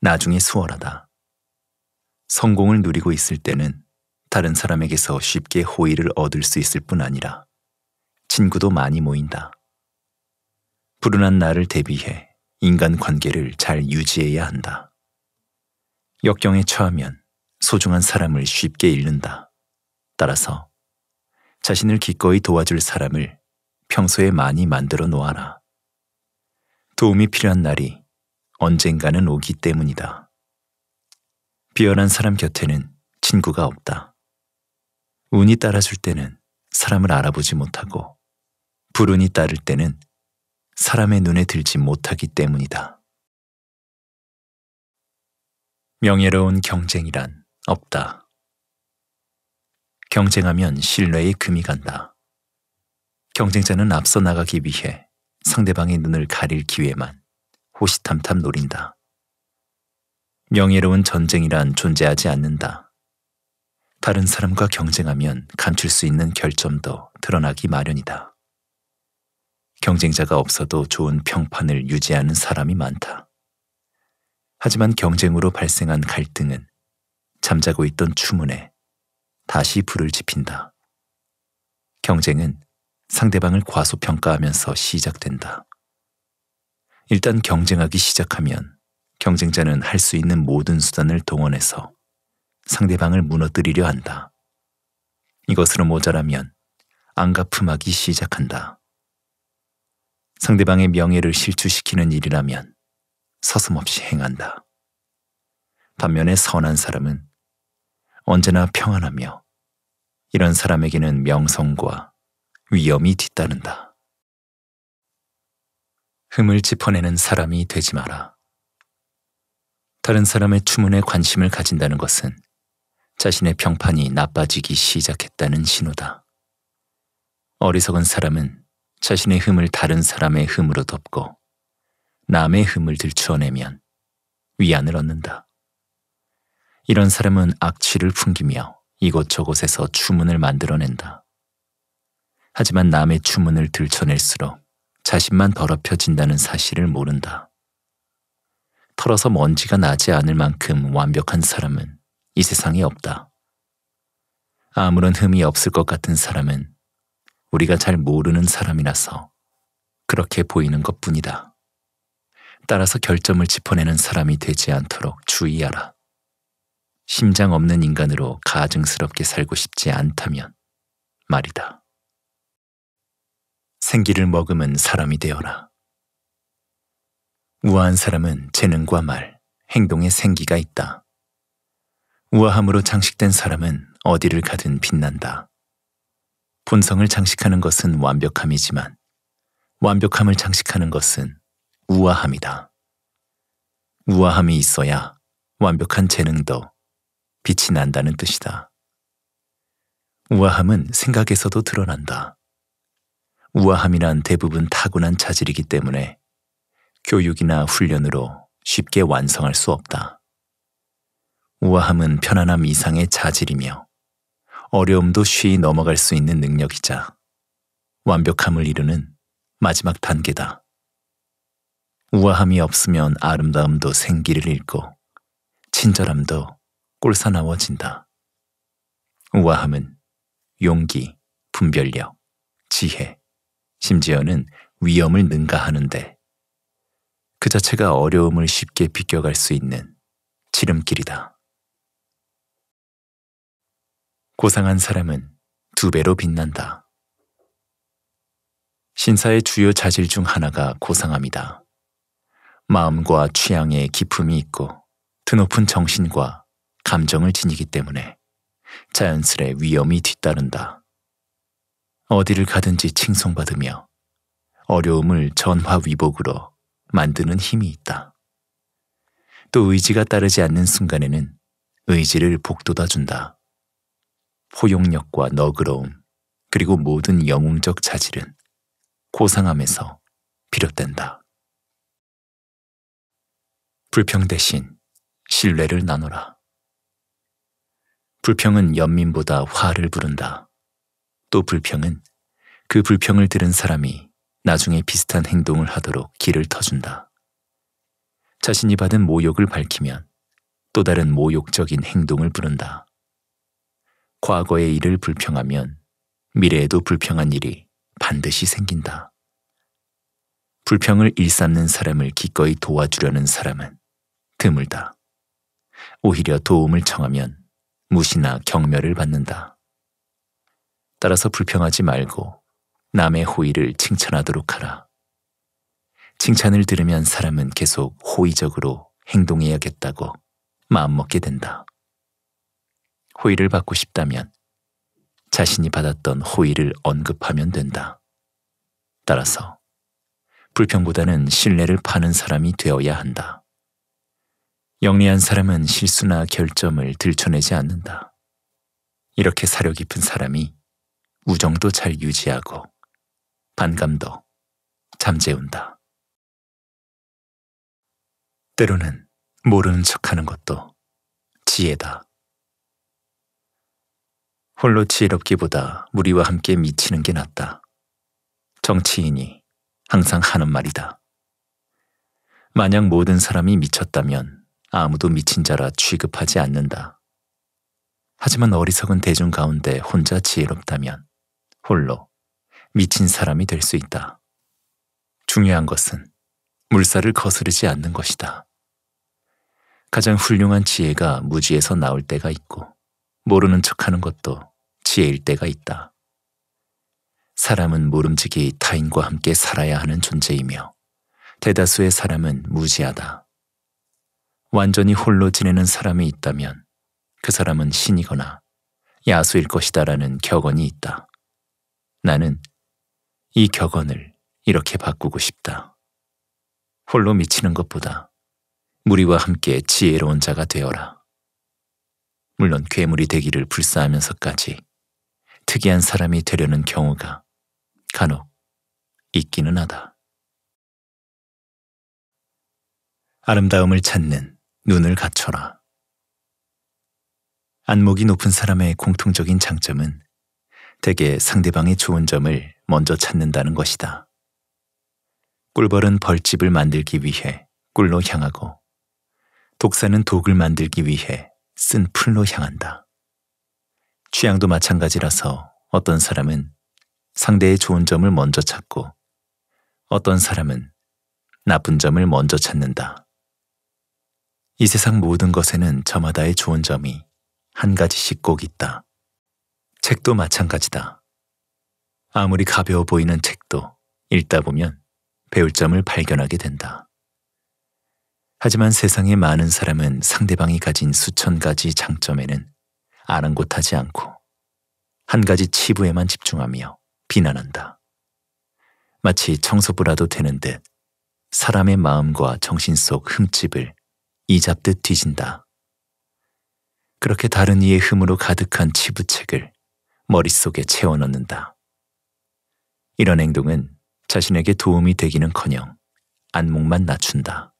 나중에 수월하다. 성공을 누리고 있을 때는 다른 사람에게서 쉽게 호의를 얻을 수 있을 뿐 아니라 친구도 많이 모인다. 불운한 나를 대비해 인간 관계를 잘 유지해야 한다. 역경에 처하면 소중한 사람을 쉽게 잃는다. 따라서 자신을 기꺼이 도와줄 사람을 평소에 많이 만들어 놓아라. 도움이 필요한 날이 언젠가는 오기 때문이다. 비열한 사람 곁에는 친구가 없다. 운이 따라줄 때는 사람을 알아보지 못하고 불운이 따를 때는 사람의 눈에 들지 못하기 때문이다. 명예로운 경쟁이란 없다. 경쟁하면 신뢰의 금이 간다. 경쟁자는 앞서 나가기 위해 상대방의 눈을 가릴 기회만 호시탐탐 노린다. 명예로운 전쟁이란 존재하지 않는다. 다른 사람과 경쟁하면 감출 수 있는 결점도 드러나기 마련이다. 경쟁자가 없어도 좋은 평판을 유지하는 사람이 많다. 하지만 경쟁으로 발생한 갈등은 잠자고 있던 추문에 다시 불을 지핀다. 경쟁은 상대방을 과소평가하면서 시작된다. 일단 경쟁하기 시작하면 경쟁자는 할 수 있는 모든 수단을 동원해서 상대방을 무너뜨리려 한다. 이것으로 모자라면 안가품하기 시작한다. 상대방의 명예를 실추시키는 일이라면 서슴없이 행한다. 반면에 선한 사람은 언제나 평안하며 이런 사람에게는 명성과 위엄이 뒤따른다. 흠을 짚어내는 사람이 되지 마라. 다른 사람의 추문에 관심을 가진다는 것은 자신의 평판이 나빠지기 시작했다는 신호다. 어리석은 사람은 자신의 흠을 다른 사람의 흠으로 덮고 남의 흠을 들추어내면 위안을 얻는다. 이런 사람은 악취를 풍기며 이곳저곳에서 주문을 만들어낸다. 하지만 남의 주문을 들춰낼수록 자신만 더럽혀진다는 사실을 모른다. 털어서 먼지가 나지 않을 만큼 완벽한 사람은 이 세상에 없다. 아무런 흠이 없을 것 같은 사람은 우리가 잘 모르는 사람이라서 그렇게 보이는 것 뿐이다. 따라서 결점을 짚어내는 사람이 되지 않도록 주의하라. 심장 없는 인간으로 가증스럽게 살고 싶지 않다면 말이다. 생기를 머금은 사람이 되어라. 우아한 사람은 재능과 말, 행동에 생기가 있다. 우아함으로 장식된 사람은 어디를 가든 빛난다. 본성을 장식하는 것은 완벽함이지만 완벽함을 장식하는 것은 우아함이다. 우아함이 있어야 완벽한 재능도 빛이 난다는 뜻이다. 우아함은 생각에서도 드러난다. 우아함이란 대부분 타고난 자질이기 때문에 교육이나 훈련으로 쉽게 완성할 수 없다. 우아함은 편안함 이상의 자질이며 어려움도 쉬이 넘어갈 수 있는 능력이자 완벽함을 이루는 마지막 단계다. 우아함이 없으면 아름다움도 생기를 잃고 친절함도 꼴사나워진다. 우아함은 용기, 분별력, 지혜, 심지어는 위험을 능가하는데 그 자체가 어려움을 쉽게 비껴갈 수 있는 지름길이다. 고상한 사람은 두 배로 빛난다. 신사의 주요 자질 중 하나가 고상함이다. 마음과 취향에 깊음이 있고 드높은 정신과 감정을 지니기 때문에 자연스레 위험이 뒤따른다. 어디를 가든지 칭송받으며 어려움을 전화위복으로 만드는 힘이 있다. 또 의지가 따르지 않는 순간에는 의지를 복돋아준다. 포용력과 너그러움, 그리고 모든 영웅적 자질은 고상함에서 비롯된다. 불평 대신 신뢰를 나눠라. 불평은 연민보다 화를 부른다. 또 불평은 그 불평을 들은 사람이 나중에 비슷한 행동을 하도록 길을 터준다. 자신이 받은 모욕을 밝히면 또 다른 모욕적인 행동을 부른다. 과거의 일을 불평하면 미래에도 불평한 일이 반드시 생긴다. 불평을 일삼는 사람을 기꺼이 도와주려는 사람은 드물다. 오히려 도움을 청하면 무시나 경멸을 받는다. 따라서 불평하지 말고 남의 호의를 칭찬하도록 하라. 칭찬을 들으면 사람은 계속 호의적으로 행동해야겠다고 마음먹게 된다. 호의를 받고 싶다면 자신이 받았던 호의를 언급하면 된다. 따라서 불평보다는 신뢰를 파는 사람이 되어야 한다. 영리한 사람은 실수나 결점을 들춰내지 않는다. 이렇게 사려 깊은 사람이 우정도 잘 유지하고 반감도 잠재운다. 때로는 모르는 척하는 것도 지혜다. 홀로 지혜롭기보다 무리와 함께 미치는 게 낫다. 정치인이 항상 하는 말이다. 만약 모든 사람이 미쳤다면 아무도 미친 자라 취급하지 않는다. 하지만 어리석은 대중 가운데 혼자 지혜롭다면 홀로 미친 사람이 될 수 있다. 중요한 것은 물살을 거스르지 않는 것이다. 가장 훌륭한 지혜가 무지에서 나올 때가 있고 모르는 척하는 것도 지혜일 때가 있다. 사람은 모름지기 타인과 함께 살아야 하는 존재이며 대다수의 사람은 무지하다. 완전히 홀로 지내는 사람이 있다면 그 사람은 신이거나 야수일 것이다라는 격언이 있다. 나는 이 격언을 이렇게 바꾸고 싶다. 홀로 미치는 것보다 무리와 함께 지혜로운 자가 되어라. 물론 괴물이 되기를 불사하면서까지 특이한 사람이 되려는 경우가 간혹 있기는 하다. 아름다움을 찾는 눈을 갖춰라. 안목이 높은 사람의 공통적인 장점은 대개 상대방의 좋은 점을 먼저 찾는다는 것이다. 꿀벌은 벌집을 만들기 위해 꿀로 향하고 독사는 독을 만들기 위해 쓴 풀로 향한다. 취향도 마찬가지라서 어떤 사람은 상대의 좋은 점을 먼저 찾고 어떤 사람은 나쁜 점을 먼저 찾는다. 이 세상 모든 것에는 저마다의 좋은 점이 한 가지씩 꼭 있다. 책도 마찬가지다. 아무리 가벼워 보이는 책도 읽다 보면 배울 점을 발견하게 된다. 하지만 세상의 많은 사람은 상대방이 가진 수천 가지 장점에는 아랑곳하지 않고 한 가지 치부에만 집중하며 비난한다. 마치 청소부라도 되는 듯 사람의 마음과 정신 속 흠집을 이잡듯 뒤진다. 그렇게 다른 이의 흠으로 가득한 치부책을 머릿속에 채워넣는다. 이런 행동은 자신에게 도움이 되기는커녕 안목만 낮춘다.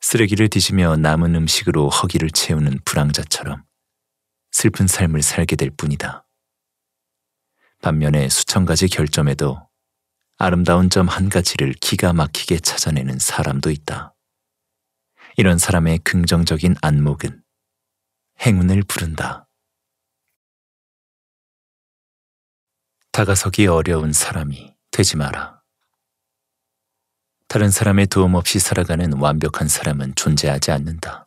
쓰레기를 뒤지며 남은 음식으로 허기를 채우는 불황자처럼 슬픈 삶을 살게 될 뿐이다. 반면에 수천 가지 결점에도 아름다운 점 한 가지를 기가 막히게 찾아내는 사람도 있다. 이런 사람의 긍정적인 안목은 행운을 부른다. 다가서기 어려운 사람이 되지 마라. 다른 사람의 도움 없이 살아가는 완벽한 사람은 존재하지 않는다.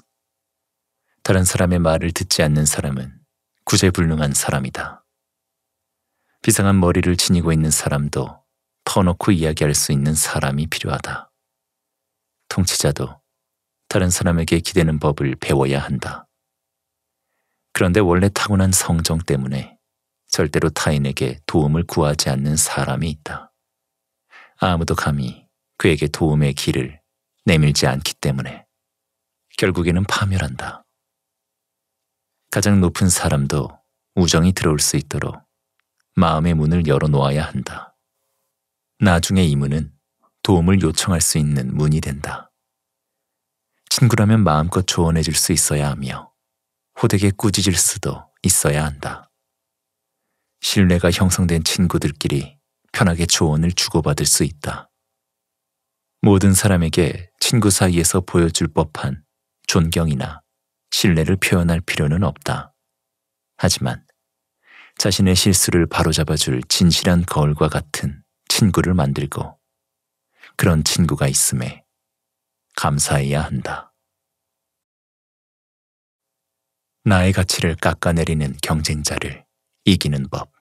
다른 사람의 말을 듣지 않는 사람은 구제불능한 사람이다. 비상한 머리를 지니고 있는 사람도 퍼놓고 이야기할 수 있는 사람이 필요하다. 통치자도 다른 사람에게 기대는 법을 배워야 한다. 그런데 원래 타고난 성정 때문에 절대로 타인에게 도움을 구하지 않는 사람이 있다. 아무도 감히 그에게 도움의 길을 내밀지 않기 때문에 결국에는 파멸한다. 가장 높은 사람도 우정이 들어올 수 있도록 마음의 문을 열어놓아야 한다. 나중에 이 문은 도움을 요청할 수 있는 문이 된다. 친구라면 마음껏 조언해 줄 수 있어야 하며 호되게 꾸짖을 수도 있어야 한다. 신뢰가 형성된 친구들끼리 편하게 조언을 주고받을 수 있다. 모든 사람에게 친구 사이에서 보여줄 법한 존경이나 신뢰를 표현할 필요는 없다. 하지만 자신의 실수를 바로잡아줄 진실한 거울과 같은 친구를 만들고 그런 친구가 있음에 감사해야 한다. 나의 가치를 깎아내리는 경쟁자를 이기는 법.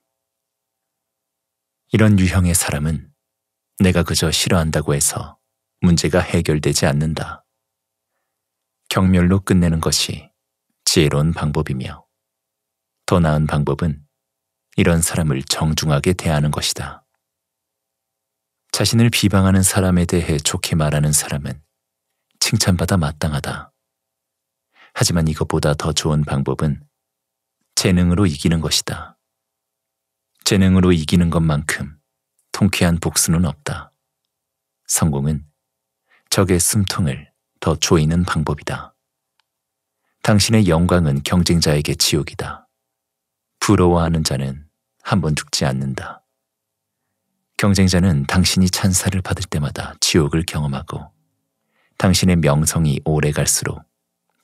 이런 유형의 사람은 내가 그저 싫어한다고 해서 문제가 해결되지 않는다. 경멸로 끝내는 것이 지혜로운 방법이며 더 나은 방법은 이런 사람을 정중하게 대하는 것이다. 자신을 비방하는 사람에 대해 좋게 말하는 사람은 칭찬받아 마땅하다. 하지만 이것보다 더 좋은 방법은 재능으로 이기는 것이다. 재능으로 이기는 것만큼 통쾌한 복수는 없다. 성공은 적의 숨통을 더 조이는 방법이다. 당신의 영광은 경쟁자에게 지옥이다. 부러워하는 자는 한 번 죽지 않는다. 경쟁자는 당신이 찬사를 받을 때마다 지옥을 경험하고 당신의 명성이 오래 갈수록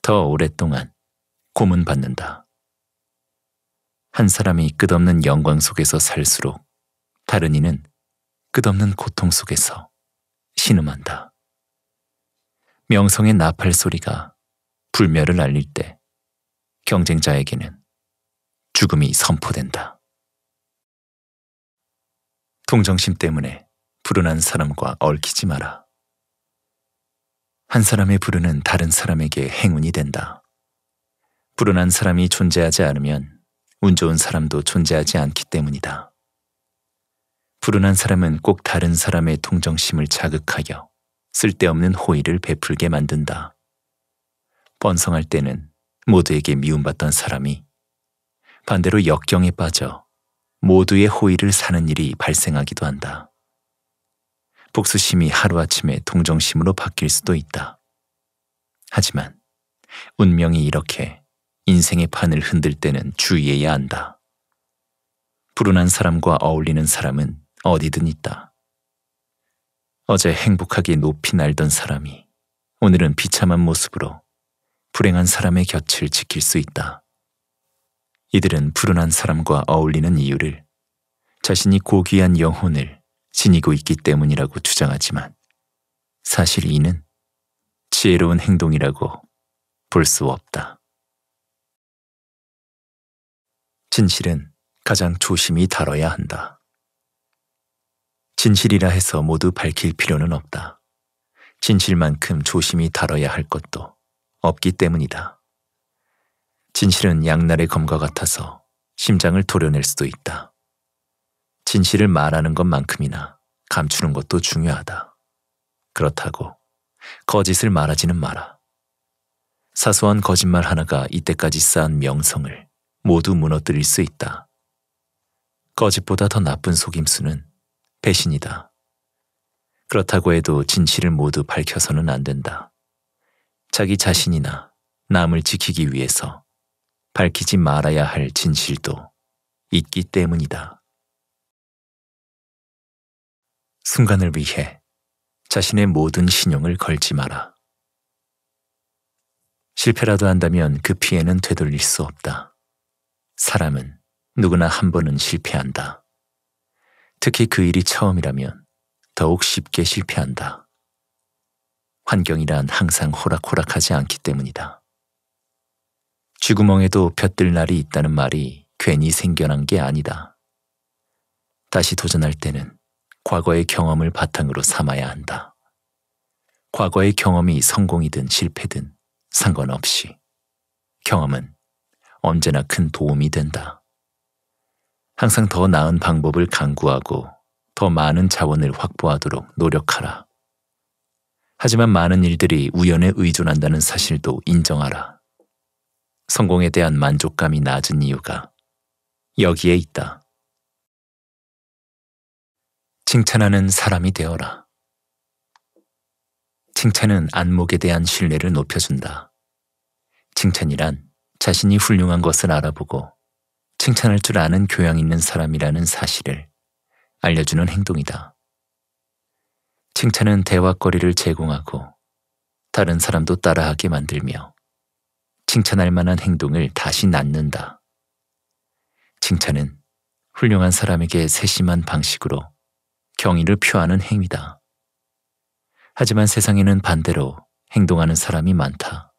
더 오랫동안 고문받는다. 한 사람이 끝없는 영광 속에서 살수록 다른 이는 끝없는 고통 속에서 신음한다. 명성의 나팔 소리가 불멸을 알릴 때 경쟁자에게는 죽음이 선포된다. 동정심 때문에 불운한 사람과 얽히지 마라. 한 사람의 불운은 다른 사람에게 행운이 된다. 불운한 사람이 존재하지 않으면 운 좋은 사람도 존재하지 않기 때문이다. 불운한 사람은 꼭 다른 사람의 동정심을 자극하여 쓸데없는 호의를 베풀게 만든다. 번성할 때는 모두에게 미움받던 사람이 반대로 역경에 빠져 모두의 호의를 사는 일이 발생하기도 한다. 복수심이 하루아침에 동정심으로 바뀔 수도 있다. 하지만 운명이 이렇게 인생의 판을 흔들 때는 주의해야 한다. 불운한 사람과 어울리는 사람은 어디든 있다. 어제 행복하게 높이 날던 사람이 오늘은 비참한 모습으로 불행한 사람의 곁을 지킬 수 있다. 이들은 불운한 사람과 어울리는 이유를 자신이 고귀한 영혼을 지니고 있기 때문이라고 주장하지만 사실 이는 지혜로운 행동이라고 볼 수 없다. 진실은 가장 조심히 다뤄야 한다. 진실이라 해서 모두 밝힐 필요는 없다. 진실만큼 조심히 다뤄야 할 것도 없기 때문이다. 진실은 양날의 검과 같아서 심장을 도려낼 수도 있다. 진실을 말하는 것만큼이나 감추는 것도 중요하다. 그렇다고 거짓을 말하지는 마라. 사소한 거짓말 하나가 이때까지 쌓은 명성을 모두 무너뜨릴 수 있다. 거짓보다 더 나쁜 속임수는 배신이다. 그렇다고 해도 진실을 모두 밝혀서는 안 된다. 자기 자신이나 남을 지키기 위해서 밝히지 말아야 할 진실도 있기 때문이다. 순간을 위해 자신의 모든 신용을 걸지 마라. 실패라도 한다면 그 피해는 되돌릴 수 없다. 사람은 누구나 한 번은 실패한다. 특히 그 일이 처음이라면 더욱 쉽게 실패한다. 환경이란 항상 호락호락하지 않기 때문이다. 쥐구멍에도 볕들 날이 있다는 말이 괜히 생겨난 게 아니다. 다시 도전할 때는 과거의 경험을 바탕으로 삼아야 한다. 과거의 경험이 성공이든 실패든 상관없이 경험은 언제나 큰 도움이 된다. 항상 더 나은 방법을 강구하고 더 많은 자원을 확보하도록 노력하라. 하지만 많은 일들이 우연에 의존한다는 사실도 인정하라. 성공에 대한 만족감이 낮은 이유가 여기에 있다. 칭찬하는 사람이 되어라. 칭찬은 안목에 대한 신뢰를 높여준다. 칭찬이란 자신이 훌륭한 것을 알아보고 칭찬할 줄 아는 교양 있는 사람이라는 사실을 알려주는 행동이다. 칭찬은 대화거리를 제공하고 다른 사람도 따라하게 만들며 칭찬할 만한 행동을 다시 낳는다. 칭찬은 훌륭한 사람에게 세심한 방식으로 경의를 표하는 행위다. 하지만 세상에는 반대로 행동하는 사람이 많다.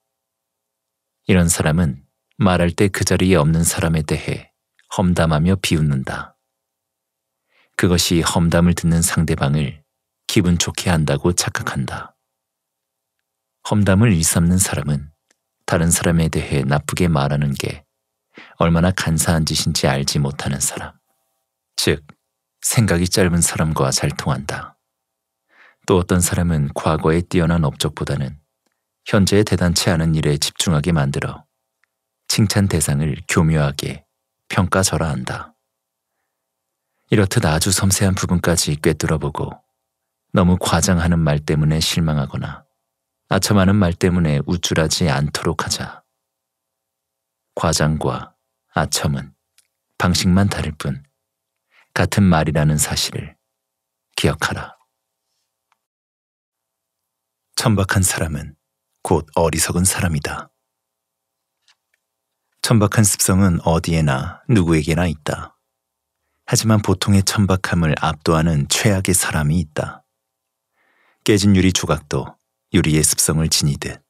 이런 사람은 말할 때 그 자리에 없는 사람에 대해 험담하며 비웃는다. 그것이 험담을 듣는 상대방을 기분 좋게 한다고 착각한다. 험담을 일삼는 사람은 다른 사람에 대해 나쁘게 말하는 게 얼마나 간사한 짓인지 알지 못하는 사람. 즉, 생각이 짧은 사람과 잘 통한다. 또 어떤 사람은 과거에 뛰어난 업적보다는 현재에 대단치 않은 일에 집중하게 만들어 칭찬 대상을 교묘하게 평가절하한다. 이렇듯 아주 섬세한 부분까지 꿰뚫어보고 너무 과장하는 말 때문에 실망하거나 아첨하는 말 때문에 우쭐하지 않도록 하자. 과장과 아첨은 방식만 다를 뿐 같은 말이라는 사실을 기억하라. 천박한 사람은 곧 어리석은 사람이다. 천박한 습성은 어디에나 누구에게나 있다. 하지만 보통의 천박함을 압도하는 최악의 사람이 있다. 깨진 유리 조각도 유리의 습성을 지니듯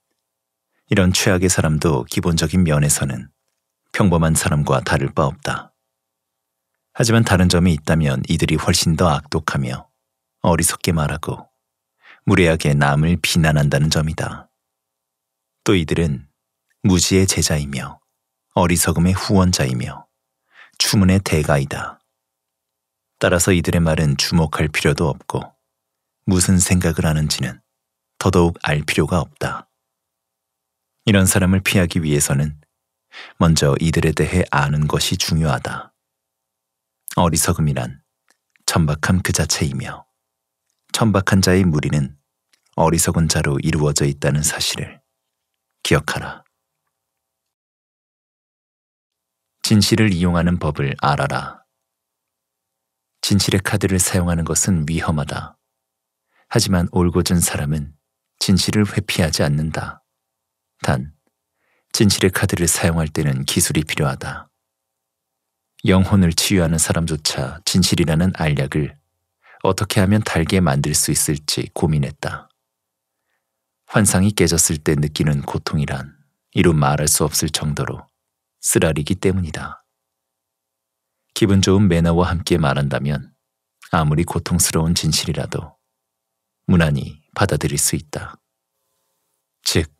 이런 최악의 사람도 기본적인 면에서는 평범한 사람과 다를 바 없다. 하지만 다른 점이 있다면 이들이 훨씬 더 악독하며 어리석게 말하고 무례하게 남을 비난한다는 점이다. 또 이들은 무지의 제자이며 어리석음의 후원자이며 추문의 대가이다. 따라서 이들의 말은 주목할 필요도 없고 무슨 생각을 하는지는 더더욱 알 필요가 없다. 이런 사람을 피하기 위해서는 먼저 이들에 대해 아는 것이 중요하다. 어리석음이란 천박함 그 자체이며 천박한 자의 무리는 어리석은 자로 이루어져 있다는 사실을 기억하라. 진실을 이용하는 법을 알아라. 진실의 카드를 사용하는 것은 위험하다. 하지만 올곧은 사람은 진실을 회피하지 않는다. 단, 진실의 카드를 사용할 때는 기술이 필요하다. 영혼을 치유하는 사람조차 진실이라는 알약을 어떻게 하면 달게 만들 수 있을지 고민했다. 환상이 깨졌을 때 느끼는 고통이란 이루 말할 수 없을 정도로 쓰라리기 때문이다. 기분 좋은 매너와 함께 말한다면 아무리 고통스러운 진실이라도 무난히 받아들일 수 있다. 즉,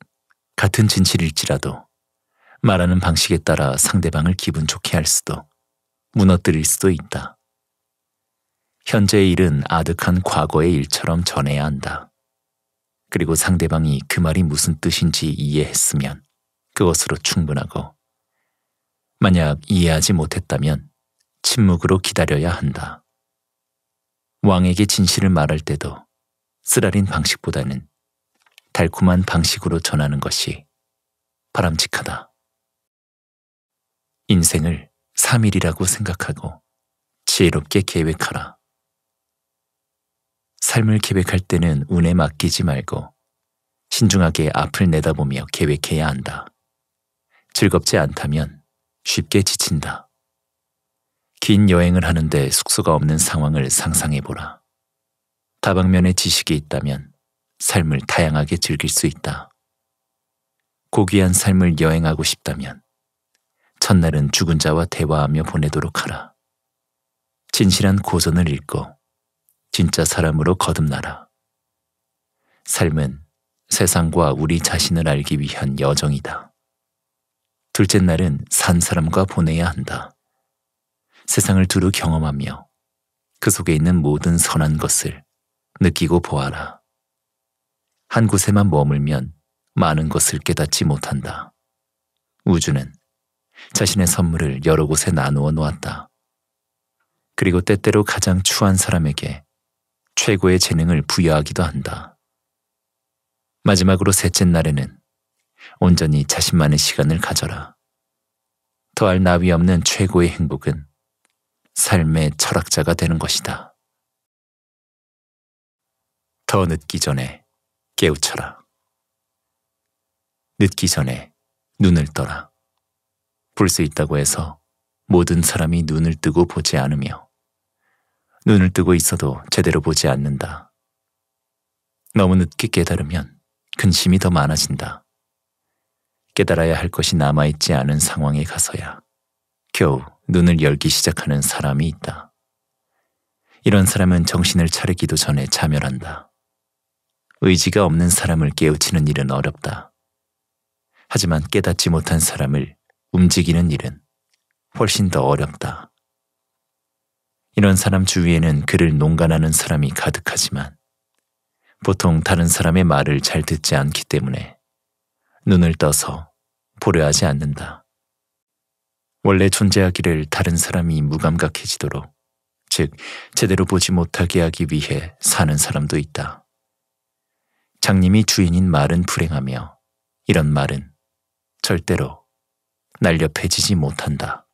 같은 진실일지라도 말하는 방식에 따라 상대방을 기분 좋게 할 수도 무너뜨릴 수도 있다. 현재의 일은 아득한 과거의 일처럼 전해야 한다. 그리고 상대방이 그 말이 무슨 뜻인지 이해했으면 그것으로 충분하고 만약 이해하지 못했다면 침묵으로 기다려야 한다. 왕에게 진실을 말할 때도 쓰라린 방식보다는 달콤한 방식으로 전하는 것이 바람직하다. 인생을 3일이라고 생각하고 지혜롭게 계획하라. 삶을 계획할 때는 운에 맡기지 말고 신중하게 앞을 내다보며 계획해야 한다. 즐겁지 않다면 쉽게 지친다. 긴 여행을 하는데 숙소가 없는 상황을 상상해보라. 다방면의 지식이 있다면 삶을 다양하게 즐길 수 있다. 고귀한 삶을 여행하고 싶다면 첫날은 죽은 자와 대화하며 보내도록 하라. 진실한 고전을 읽고 진짜 사람으로 거듭나라. 삶은 세상과 우리 자신을 알기 위한 여정이다. 둘째 날은 산 사람과 보내야 한다. 세상을 두루 경험하며 그 속에 있는 모든 선한 것을 느끼고 보아라. 한 곳에만 머물면 많은 것을 깨닫지 못한다. 우주는 자신의 선물을 여러 곳에 나누어 놓았다. 그리고 때때로 가장 추한 사람에게 최고의 재능을 부여하기도 한다. 마지막으로 셋째 날에는 온전히 자신만의 시간을 가져라. 더할 나위 없는 최고의 행복은 삶의 철학자가 되는 것이다. 더 늦기 전에 깨우쳐라. 늦기 전에 눈을 떠라. 볼 수 있다고 해서 모든 사람이 눈을 뜨고 보지 않으며 눈을 뜨고 있어도 제대로 보지 않는다. 너무 늦게 깨달으면 근심이 더 많아진다. 깨달아야 할 것이 남아있지 않은 상황에 가서야 겨우 눈을 열기 시작하는 사람이 있다. 이런 사람은 정신을 차리기도 전에 자멸한다. 의지가 없는 사람을 깨우치는 일은 어렵다. 하지만 깨닫지 못한 사람을 움직이는 일은 훨씬 더 어렵다. 이런 사람 주위에는 그를 농간하는 사람이 가득하지만 보통 다른 사람의 말을 잘 듣지 않기 때문에 눈을 떠서 보려하지 않는다. 원래 존재하기를 다른 사람이 무감각해지도록, 즉, 제대로 보지 못하게 하기 위해 사는 사람도 있다. 장님이 주인인 말은 불행하며, 이런 말은 절대로 날렵해지지 못한다.